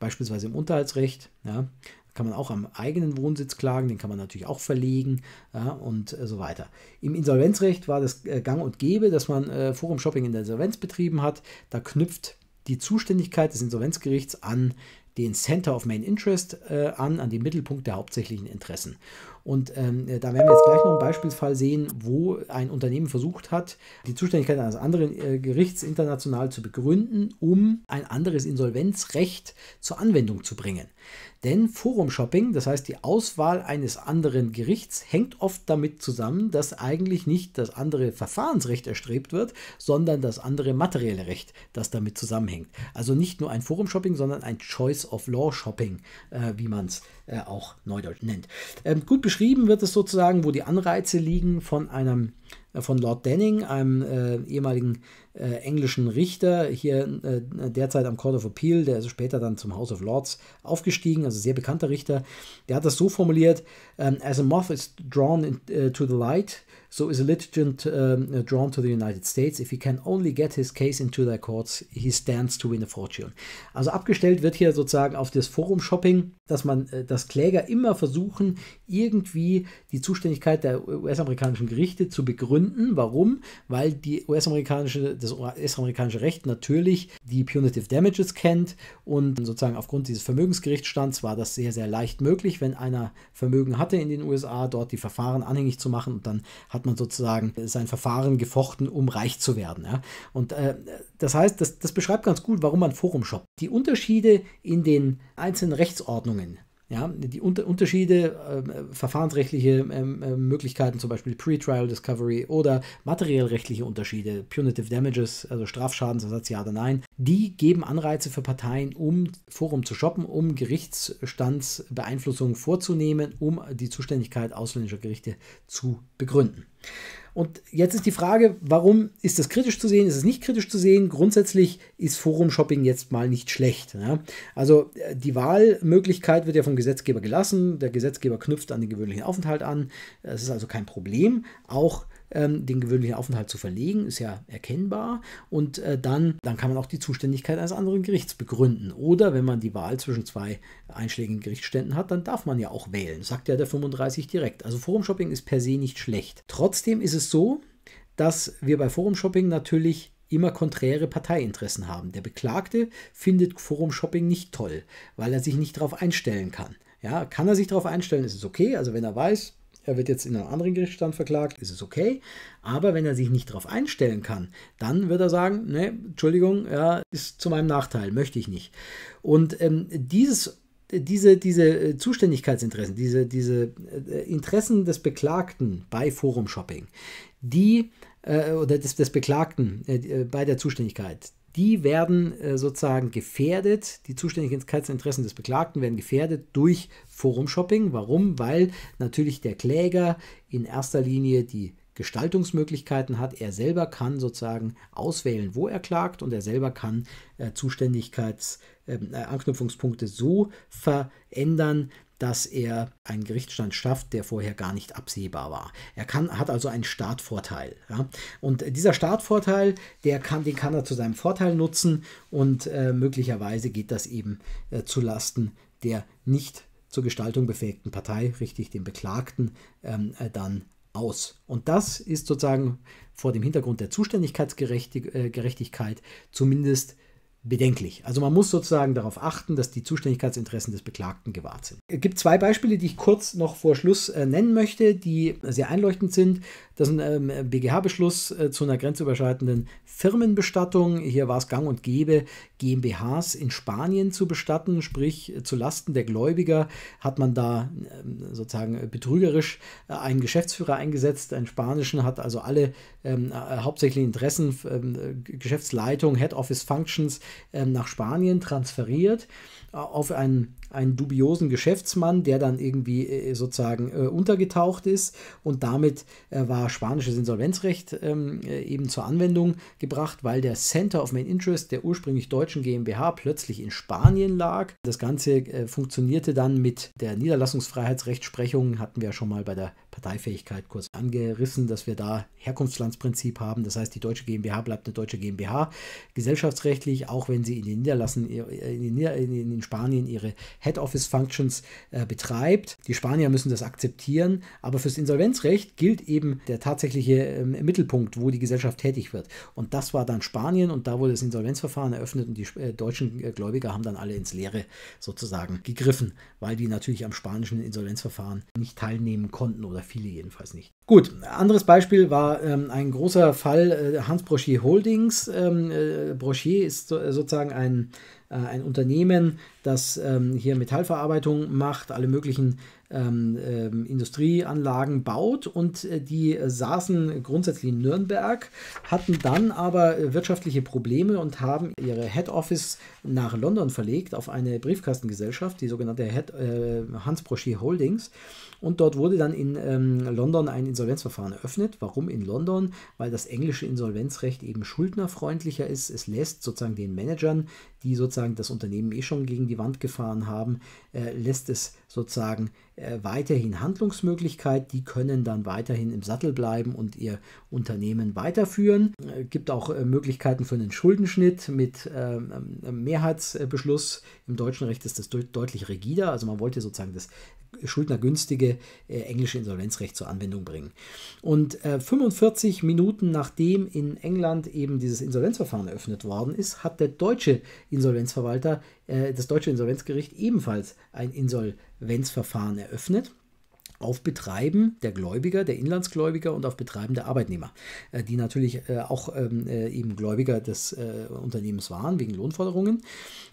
beispielsweise im Unterhaltsrecht. Ja, kann man auch am eigenen Wohnsitz klagen, den kann man natürlich auch verlegen ja, und äh, so weiter. Im Insolvenzrecht war das Gang und Gäbe, dass man Forum Shopping in der Insolvenz betrieben hat. Da knüpft die Zuständigkeit des Insolvenzgerichts an den Center of Main Interest äh, an, an den Mittelpunkt der hauptsächlichen Interessen. Und ähm, äh, da werden wir jetzt gleich noch einen Beispielsfall sehen, wo ein Unternehmen versucht hat, die Zuständigkeit eines anderen äh, Gerichts international zu begründen, um ein anderes Insolvenzrecht zur Anwendung zu bringen. Denn Forum-Shopping, das heißt die Auswahl eines anderen Gerichts, hängt oft damit zusammen, dass eigentlich nicht das andere Verfahrensrecht erstrebt wird, sondern das andere materielle Recht, das damit zusammenhängt. Also nicht nur ein Forum-Shopping, sondern ein Choice-of-Law-Shopping, äh, wie man es äh, auch neudeutsch nennt. Ähm, gut beschrieben wird es sozusagen, wo die Anreize liegen von einem äh, von Lord Denning, einem äh, ehemaligen äh, englischen Richter hier äh, derzeit am Court of Appeal, der ist später dann zum House of Lords aufgestiegen, also sehr bekannter Richter, der hat das so formuliert, ähm, as a moth is drawn in, uh, to the light, so is a litigant um, ähm, drawn to the United States. If he can only get his case into their courts, he stands to win a fortune. Also abgestellt wird hier sozusagen auf das Forum-Shopping, dass man, äh, dass Kläger immer versuchen, irgendwie die Zuständigkeit der US-amerikanischen Gerichte zu begründen. Warum? Weil die US-amerikanische das US-amerikanische Recht natürlich die Punitive Damages kennt und sozusagen aufgrund dieses Vermögensgerichtsstands war das sehr, sehr leicht möglich, wenn einer Vermögen hatte in den USA, dort die Verfahren anhängig zu machen und dann hat man sozusagen sein Verfahren gefochten, um reich zu werden. Ja? Und äh, das heißt, das, das beschreibt ganz gut, warum man Forum shoppt. Die Unterschiede in den einzelnen Rechtsordnungen ja, die Unter Unterschiede, ähm, äh, verfahrensrechtliche ähm, äh, Möglichkeiten, zum Beispiel Pre-Trial Discovery oder materiellrechtliche Unterschiede, Punitive Damages, also Strafschadensersatz, ja oder nein, die geben Anreize für Parteien, um Forum zu shoppen, um Gerichtsstandsbeeinflussungen vorzunehmen, um die Zuständigkeit ausländischer Gerichte zu begründen. Und jetzt ist die Frage, warum ist das kritisch zu sehen, ist es nicht kritisch zu sehen? Grundsätzlich ist Forum-Shopping jetzt mal nicht schlecht. Ja? Also äh, die Wahlmöglichkeit wird ja vom Gesetzgeber gelassen. Der Gesetzgeber knüpft an den gewöhnlichen Aufenthalt an. Es ist also kein Problem. Auch ähm, den gewöhnlichen Aufenthalt zu verlegen, ist ja erkennbar. Und äh, dann, dann kann man auch die Zuständigkeit eines anderen Gerichts begründen. Oder wenn man die Wahl zwischen zwei einschlägigen Gerichtsständen hat, dann darf man ja auch wählen, sagt ja der 35 direkt. Also Forum Shopping ist per se nicht schlecht. Trotzdem ist es so, dass wir bei Forum Shopping natürlich immer konträre Parteiinteressen haben. Der Beklagte findet Forum Shopping nicht toll, weil er sich nicht darauf einstellen kann. Ja, kann er sich darauf einstellen, ist es okay. Also wenn er weiß, er wird jetzt in einem anderen Gerichtsstand verklagt, ist es okay. Aber wenn er sich nicht darauf einstellen kann, dann wird er sagen, ne, Entschuldigung, ja, ist zu meinem Nachteil, möchte ich nicht. Und ähm, dieses diese, diese äh, Zuständigkeitsinteressen, diese, diese äh, Interessen des Beklagten bei Forum Shopping, die äh, oder des, des Beklagten äh, bei der Zuständigkeit, die werden äh, sozusagen gefährdet, die Zuständigkeitsinteressen des Beklagten werden gefährdet durch Forum-Shopping. Warum? Weil natürlich der Kläger in erster Linie die Gestaltungsmöglichkeiten hat. Er selber kann sozusagen auswählen, wo er klagt und er selber kann äh, Zuständigkeitsanknüpfungspunkte ähm, äh, so verändern, dass er einen Gerichtsstand schafft, der vorher gar nicht absehbar war. Er kann, hat also einen Startvorteil. Ja? Und dieser Startvorteil, der kann, den kann er zu seinem Vorteil nutzen und äh, möglicherweise geht das eben äh, zu der nicht zur Gestaltung befähigten Partei, richtig dem Beklagten, ähm, äh, dann aus. Und das ist sozusagen vor dem Hintergrund der Zuständigkeitsgerechtigkeit äh, zumindest bedenklich. Also man muss sozusagen darauf achten, dass die Zuständigkeitsinteressen des Beklagten gewahrt sind. Es gibt zwei Beispiele, die ich kurz noch vor Schluss äh, nennen möchte, die sehr einleuchtend sind. Das ist ein ähm, BGH-Beschluss äh, zu einer grenzüberschreitenden Firmenbestattung. Hier war es gang und gäbe, GmbHs in Spanien zu bestatten, sprich äh, zu Lasten der Gläubiger hat man da ähm, sozusagen äh, betrügerisch einen Geschäftsführer eingesetzt, einen spanischen, hat also alle ähm, äh, hauptsächlich Interessen, ähm, Geschäftsleitung, Head Office Functions ähm, nach Spanien transferiert auf einen, einen dubiosen Geschäftsmann, der dann irgendwie äh, sozusagen äh, untergetaucht ist und damit äh, war spanisches Insolvenzrecht ähm, äh, eben zur Anwendung gebracht, weil der Center of Main Interest der ursprünglich deutschen GmbH plötzlich in Spanien lag. Das Ganze äh, funktionierte dann mit der Niederlassungsfreiheitsrechtsprechung, hatten wir ja schon mal bei der Parteifähigkeit kurz angerissen, dass wir da Herkunftslandsprinzip haben. Das heißt, die deutsche GmbH bleibt eine deutsche GmbH. Gesellschaftsrechtlich, auch wenn sie in den Niederlassen, äh, in, Nieder in Spanien ihre Head Office Functions äh, betreibt. Die Spanier müssen das akzeptieren, aber fürs Insolvenzrecht gilt eben der tatsächliche äh, Mittelpunkt, wo die Gesellschaft tätig wird. Und das war dann Spanien und da wurde das Insolvenzverfahren eröffnet und die äh, deutschen äh, Gläubiger haben dann alle ins Leere sozusagen gegriffen, weil die natürlich am spanischen Insolvenzverfahren nicht teilnehmen konnten oder aber viele jedenfalls nicht. Gut, anderes Beispiel war ähm, ein großer Fall äh, Hans Broschier Holdings. Ähm, äh, Broschier ist so, äh, sozusagen ein, äh, ein Unternehmen, das ähm, hier Metallverarbeitung macht, alle möglichen ähm, ähm Industrieanlagen baut und äh, die äh, saßen grundsätzlich in Nürnberg, hatten dann aber äh, wirtschaftliche Probleme und haben ihre Head Office nach London verlegt auf eine Briefkastengesellschaft, die sogenannte Head, äh, Hans Broschier Holdings. Und dort wurde dann in ähm, London ein Insolvenzverfahren eröffnet. Warum in London? Weil das englische Insolvenzrecht eben schuldnerfreundlicher ist. Es lässt sozusagen den Managern, die sozusagen das Unternehmen eh schon gegen die Wand gefahren haben, äh, lässt es sozusagen äh, weiterhin Handlungsmöglichkeit. Die können dann weiterhin im Sattel bleiben und ihr Unternehmen weiterführen. Es äh, gibt auch äh, Möglichkeiten für einen Schuldenschnitt mit ähm, ähm, Mehrheitsbeschluss. Im deutschen Recht ist das deutlich rigider. Also man wollte sozusagen das schuldnergünstige äh, englische Insolvenzrecht zur Anwendung bringen. Und 45 Minuten nachdem in England eben dieses Insolvenzverfahren eröffnet worden ist, hat der deutsche Insolvenzverwalter, das deutsche Insolvenzgericht ebenfalls ein Insolvenzverfahren eröffnet auf Betreiben der Gläubiger, der Inlandsgläubiger und auf Betreiben der Arbeitnehmer, äh, die natürlich äh, auch ähm, äh, eben Gläubiger des Unternehmens waren wegen Lohnforderungen.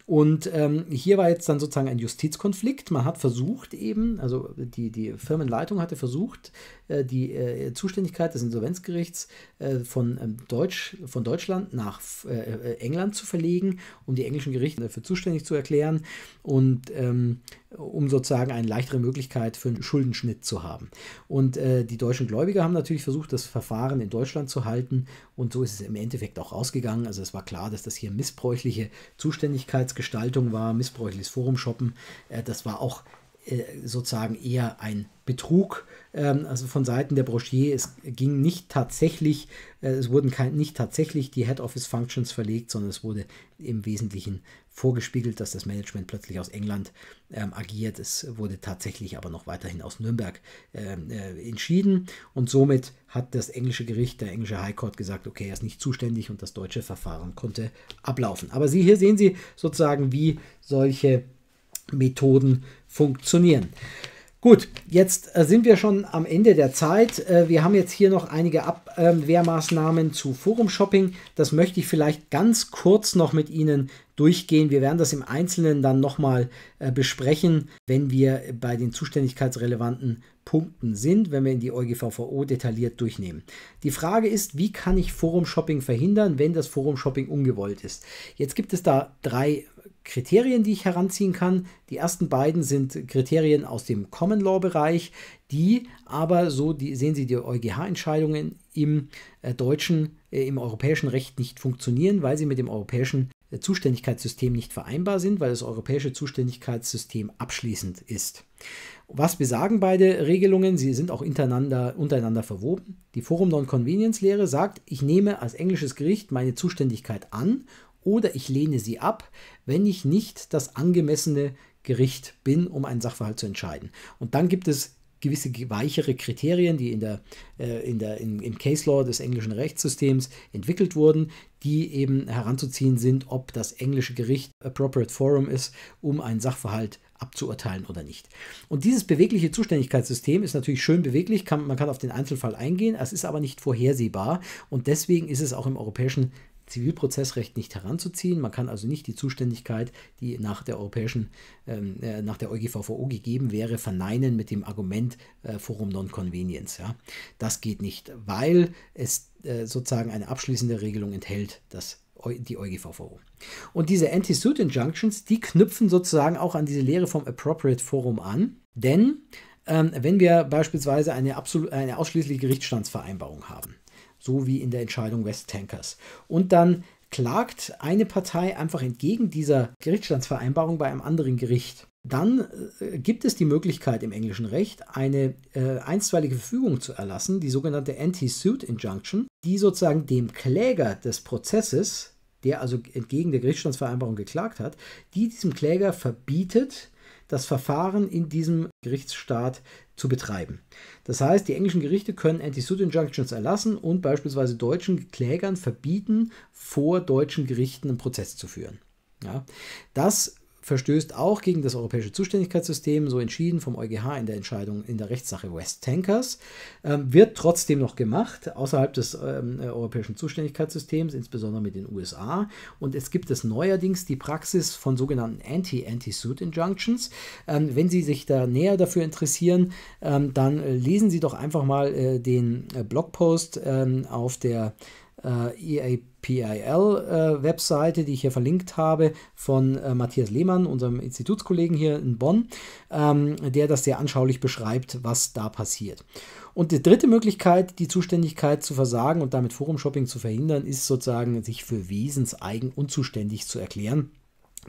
Und ähm, hier war jetzt dann sozusagen ein Justizkonflikt. Man hat versucht eben, also die, die Firmenleitung hatte versucht, äh, die äh, Zuständigkeit des Insolvenzgerichts äh, von, ähm, Deutsch, von Deutschland nach äh, äh, England zu verlegen, um die englischen Gerichte dafür zuständig zu erklären und ähm, um sozusagen eine leichtere Möglichkeit für einen Schuldenschnitt zu haben. Und äh, die deutschen Gläubiger haben natürlich versucht, das Verfahren in Deutschland zu halten und so ist es im Endeffekt auch rausgegangen. Also es war klar, dass das hier missbräuchliche Zuständigkeitsgestaltung war, missbräuchliches Forumshoppen. Äh, das war auch äh, sozusagen eher ein Betrug ähm, also von Seiten der Broschier, es ging nicht tatsächlich, äh, es wurden kein, nicht tatsächlich die Head Office Functions verlegt, sondern es wurde im Wesentlichen vorgespiegelt, dass das Management plötzlich aus England ähm, agiert. Es wurde tatsächlich aber noch weiterhin aus Nürnberg ähm, äh, entschieden und somit hat das englische Gericht, der englische High Court gesagt, okay, er ist nicht zuständig und das deutsche Verfahren konnte ablaufen. Aber Sie, hier sehen Sie sozusagen, wie solche Methoden funktionieren. Gut, jetzt äh, sind wir schon am Ende der Zeit. Äh, wir haben jetzt hier noch einige Abwehrmaßnahmen zu Forum Shopping. Das möchte ich vielleicht ganz kurz noch mit Ihnen durchgehen. Wir werden das im Einzelnen dann nochmal äh, besprechen, wenn wir bei den zuständigkeitsrelevanten Punkten sind, wenn wir in die EuGVVO detailliert durchnehmen. Die Frage ist, wie kann ich Forum Shopping verhindern, wenn das Forum Shopping ungewollt ist? Jetzt gibt es da drei Kriterien, die ich heranziehen kann. Die ersten beiden sind Kriterien aus dem Common Law Bereich, die aber, so die, sehen Sie die EuGH-Entscheidungen im äh, deutschen, äh, im europäischen Recht nicht funktionieren, weil sie mit dem europäischen äh, Zuständigkeitssystem nicht vereinbar sind, weil das europäische Zuständigkeitssystem abschließend ist. Was besagen beide Regelungen? Sie sind auch untereinander verwoben. Die Forum Non-Convenience-Lehre sagt, ich nehme als englisches Gericht meine Zuständigkeit an oder ich lehne sie ab, wenn ich nicht das angemessene Gericht bin, um einen Sachverhalt zu entscheiden. Und dann gibt es gewisse weichere Kriterien, die in der, äh, in der, in, im Case Law des englischen Rechtssystems entwickelt wurden, die eben heranzuziehen sind, ob das englische Gericht appropriate forum ist, um einen Sachverhalt abzuurteilen oder nicht. Und dieses bewegliche Zuständigkeitssystem ist natürlich schön beweglich, kann, man kann auf den Einzelfall eingehen, es ist aber nicht vorhersehbar und deswegen ist es auch im europäischen Zivilprozessrecht nicht heranzuziehen. Man kann also nicht die Zuständigkeit, die nach der europäischen, ähm, äh, nach der EuGVVO gegeben wäre, verneinen mit dem Argument äh, Forum non Convenience. Ja. Das geht nicht, weil es äh, sozusagen eine abschließende Regelung enthält, das die EuGVVO. Und diese Anti-Suit Injunctions, die knüpfen sozusagen auch an diese Lehre vom Appropriate Forum an, denn ähm, wenn wir beispielsweise eine, absolut, eine ausschließliche Gerichtsstandsvereinbarung haben, so wie in der Entscheidung West Tankers. Und dann klagt eine Partei einfach entgegen dieser Gerichtsstandsvereinbarung bei einem anderen Gericht. Dann äh, gibt es die Möglichkeit im englischen Recht, eine äh, einstweilige Verfügung zu erlassen, die sogenannte Anti-Suit Injunction, die sozusagen dem Kläger des Prozesses, der also entgegen der Gerichtsstandsvereinbarung geklagt hat, die diesem Kläger verbietet, das Verfahren in diesem Gerichtsstaat zu betreiben. Das heißt, die englischen Gerichte können Anti-Suit Injunctions erlassen und beispielsweise deutschen Klägern verbieten, vor deutschen Gerichten einen Prozess zu führen. Ja, das verstößt auch gegen das europäische Zuständigkeitssystem, so entschieden vom EuGH in der Entscheidung in der Rechtssache West Tankers, ähm, wird trotzdem noch gemacht, außerhalb des ähm, europäischen Zuständigkeitssystems, insbesondere mit den USA. Und es gibt es neuerdings die Praxis von sogenannten Anti-Anti-Suit Injunctions. Ähm, wenn Sie sich da näher dafür interessieren, ähm, dann lesen Sie doch einfach mal äh, den äh, Blogpost ähm, auf der äh, EAPIL-Webseite, äh, die ich hier verlinkt habe, von äh, Matthias Lehmann, unserem Institutskollegen hier in Bonn, ähm, der das sehr anschaulich beschreibt, was da passiert. Und die dritte Möglichkeit, die Zuständigkeit zu versagen und damit Forum-Shopping zu verhindern, ist sozusagen, sich für wesenseigen unzuständig zu erklären.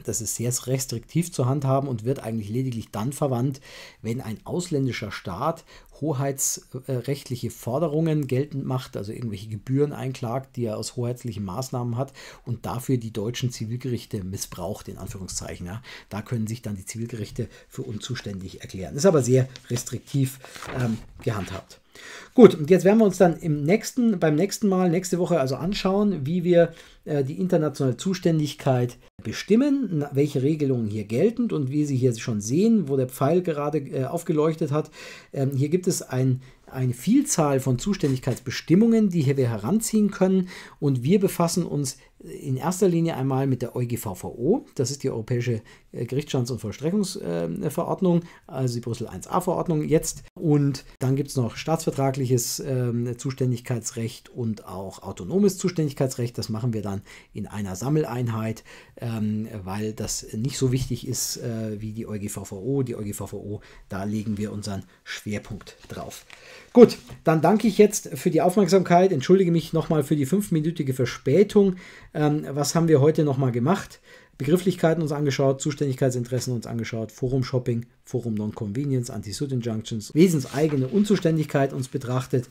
Das ist sehr restriktiv zu handhaben und wird eigentlich lediglich dann verwandt, wenn ein ausländischer Staat hoheitsrechtliche Forderungen geltend macht, also irgendwelche Gebühren einklagt, die er aus hoheitlichen Maßnahmen hat und dafür die deutschen Zivilgerichte missbraucht, in Anführungszeichen. Ja. Da können sich dann die Zivilgerichte für unzuständig erklären. Ist aber sehr restriktiv ähm, gehandhabt. Gut, und jetzt werden wir uns dann im nächsten, beim nächsten Mal, nächste Woche also anschauen, wie wir äh, die internationale Zuständigkeit bestimmen, welche Regelungen hier geltend und wie Sie hier schon sehen, wo der Pfeil gerade äh, aufgeleuchtet hat. Ähm, hier gibt es ein, eine Vielzahl von Zuständigkeitsbestimmungen, die hier wir heranziehen können und wir befassen uns in erster Linie einmal mit der EuGVVO, das ist die Europäische äh, Gerichtsstands- und Vollstreckungsverordnung, äh, also die Brüssel 1a-Verordnung jetzt. Und dann gibt es noch staatsvertragliches ähm, Zuständigkeitsrecht und auch autonomes Zuständigkeitsrecht. Das machen wir dann in einer Sammeleinheit, ähm, weil das nicht so wichtig ist äh, wie die EuGVVO. Die EuGVVO, da legen wir unseren Schwerpunkt drauf. Gut, dann danke ich jetzt für die Aufmerksamkeit. Entschuldige mich nochmal für die fünfminütige Verspätung. Ähm, was haben wir heute nochmal gemacht? Begrifflichkeiten uns angeschaut, Zuständigkeitsinteressen uns angeschaut, Forum Shopping, Forum Non-Convenience, Anti-Suit Injunctions, wesenseigene Unzuständigkeit uns betrachtet.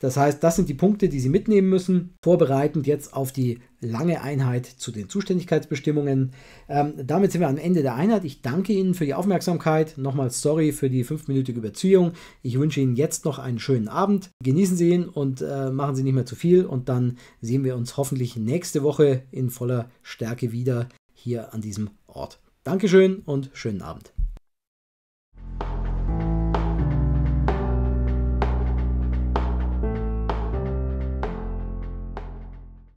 Das heißt, das sind die Punkte, die Sie mitnehmen müssen, vorbereitend jetzt auf die lange Einheit zu den Zuständigkeitsbestimmungen. Ähm, damit sind wir am Ende der Einheit. Ich danke Ihnen für die Aufmerksamkeit. Nochmal sorry für die fünfminütige Überziehung. Ich wünsche Ihnen jetzt noch einen schönen Abend. Genießen Sie ihn und äh, machen Sie nicht mehr zu viel. Und dann sehen wir uns hoffentlich nächste Woche in voller Stärke wieder hier an diesem Ort. Dankeschön und schönen Abend.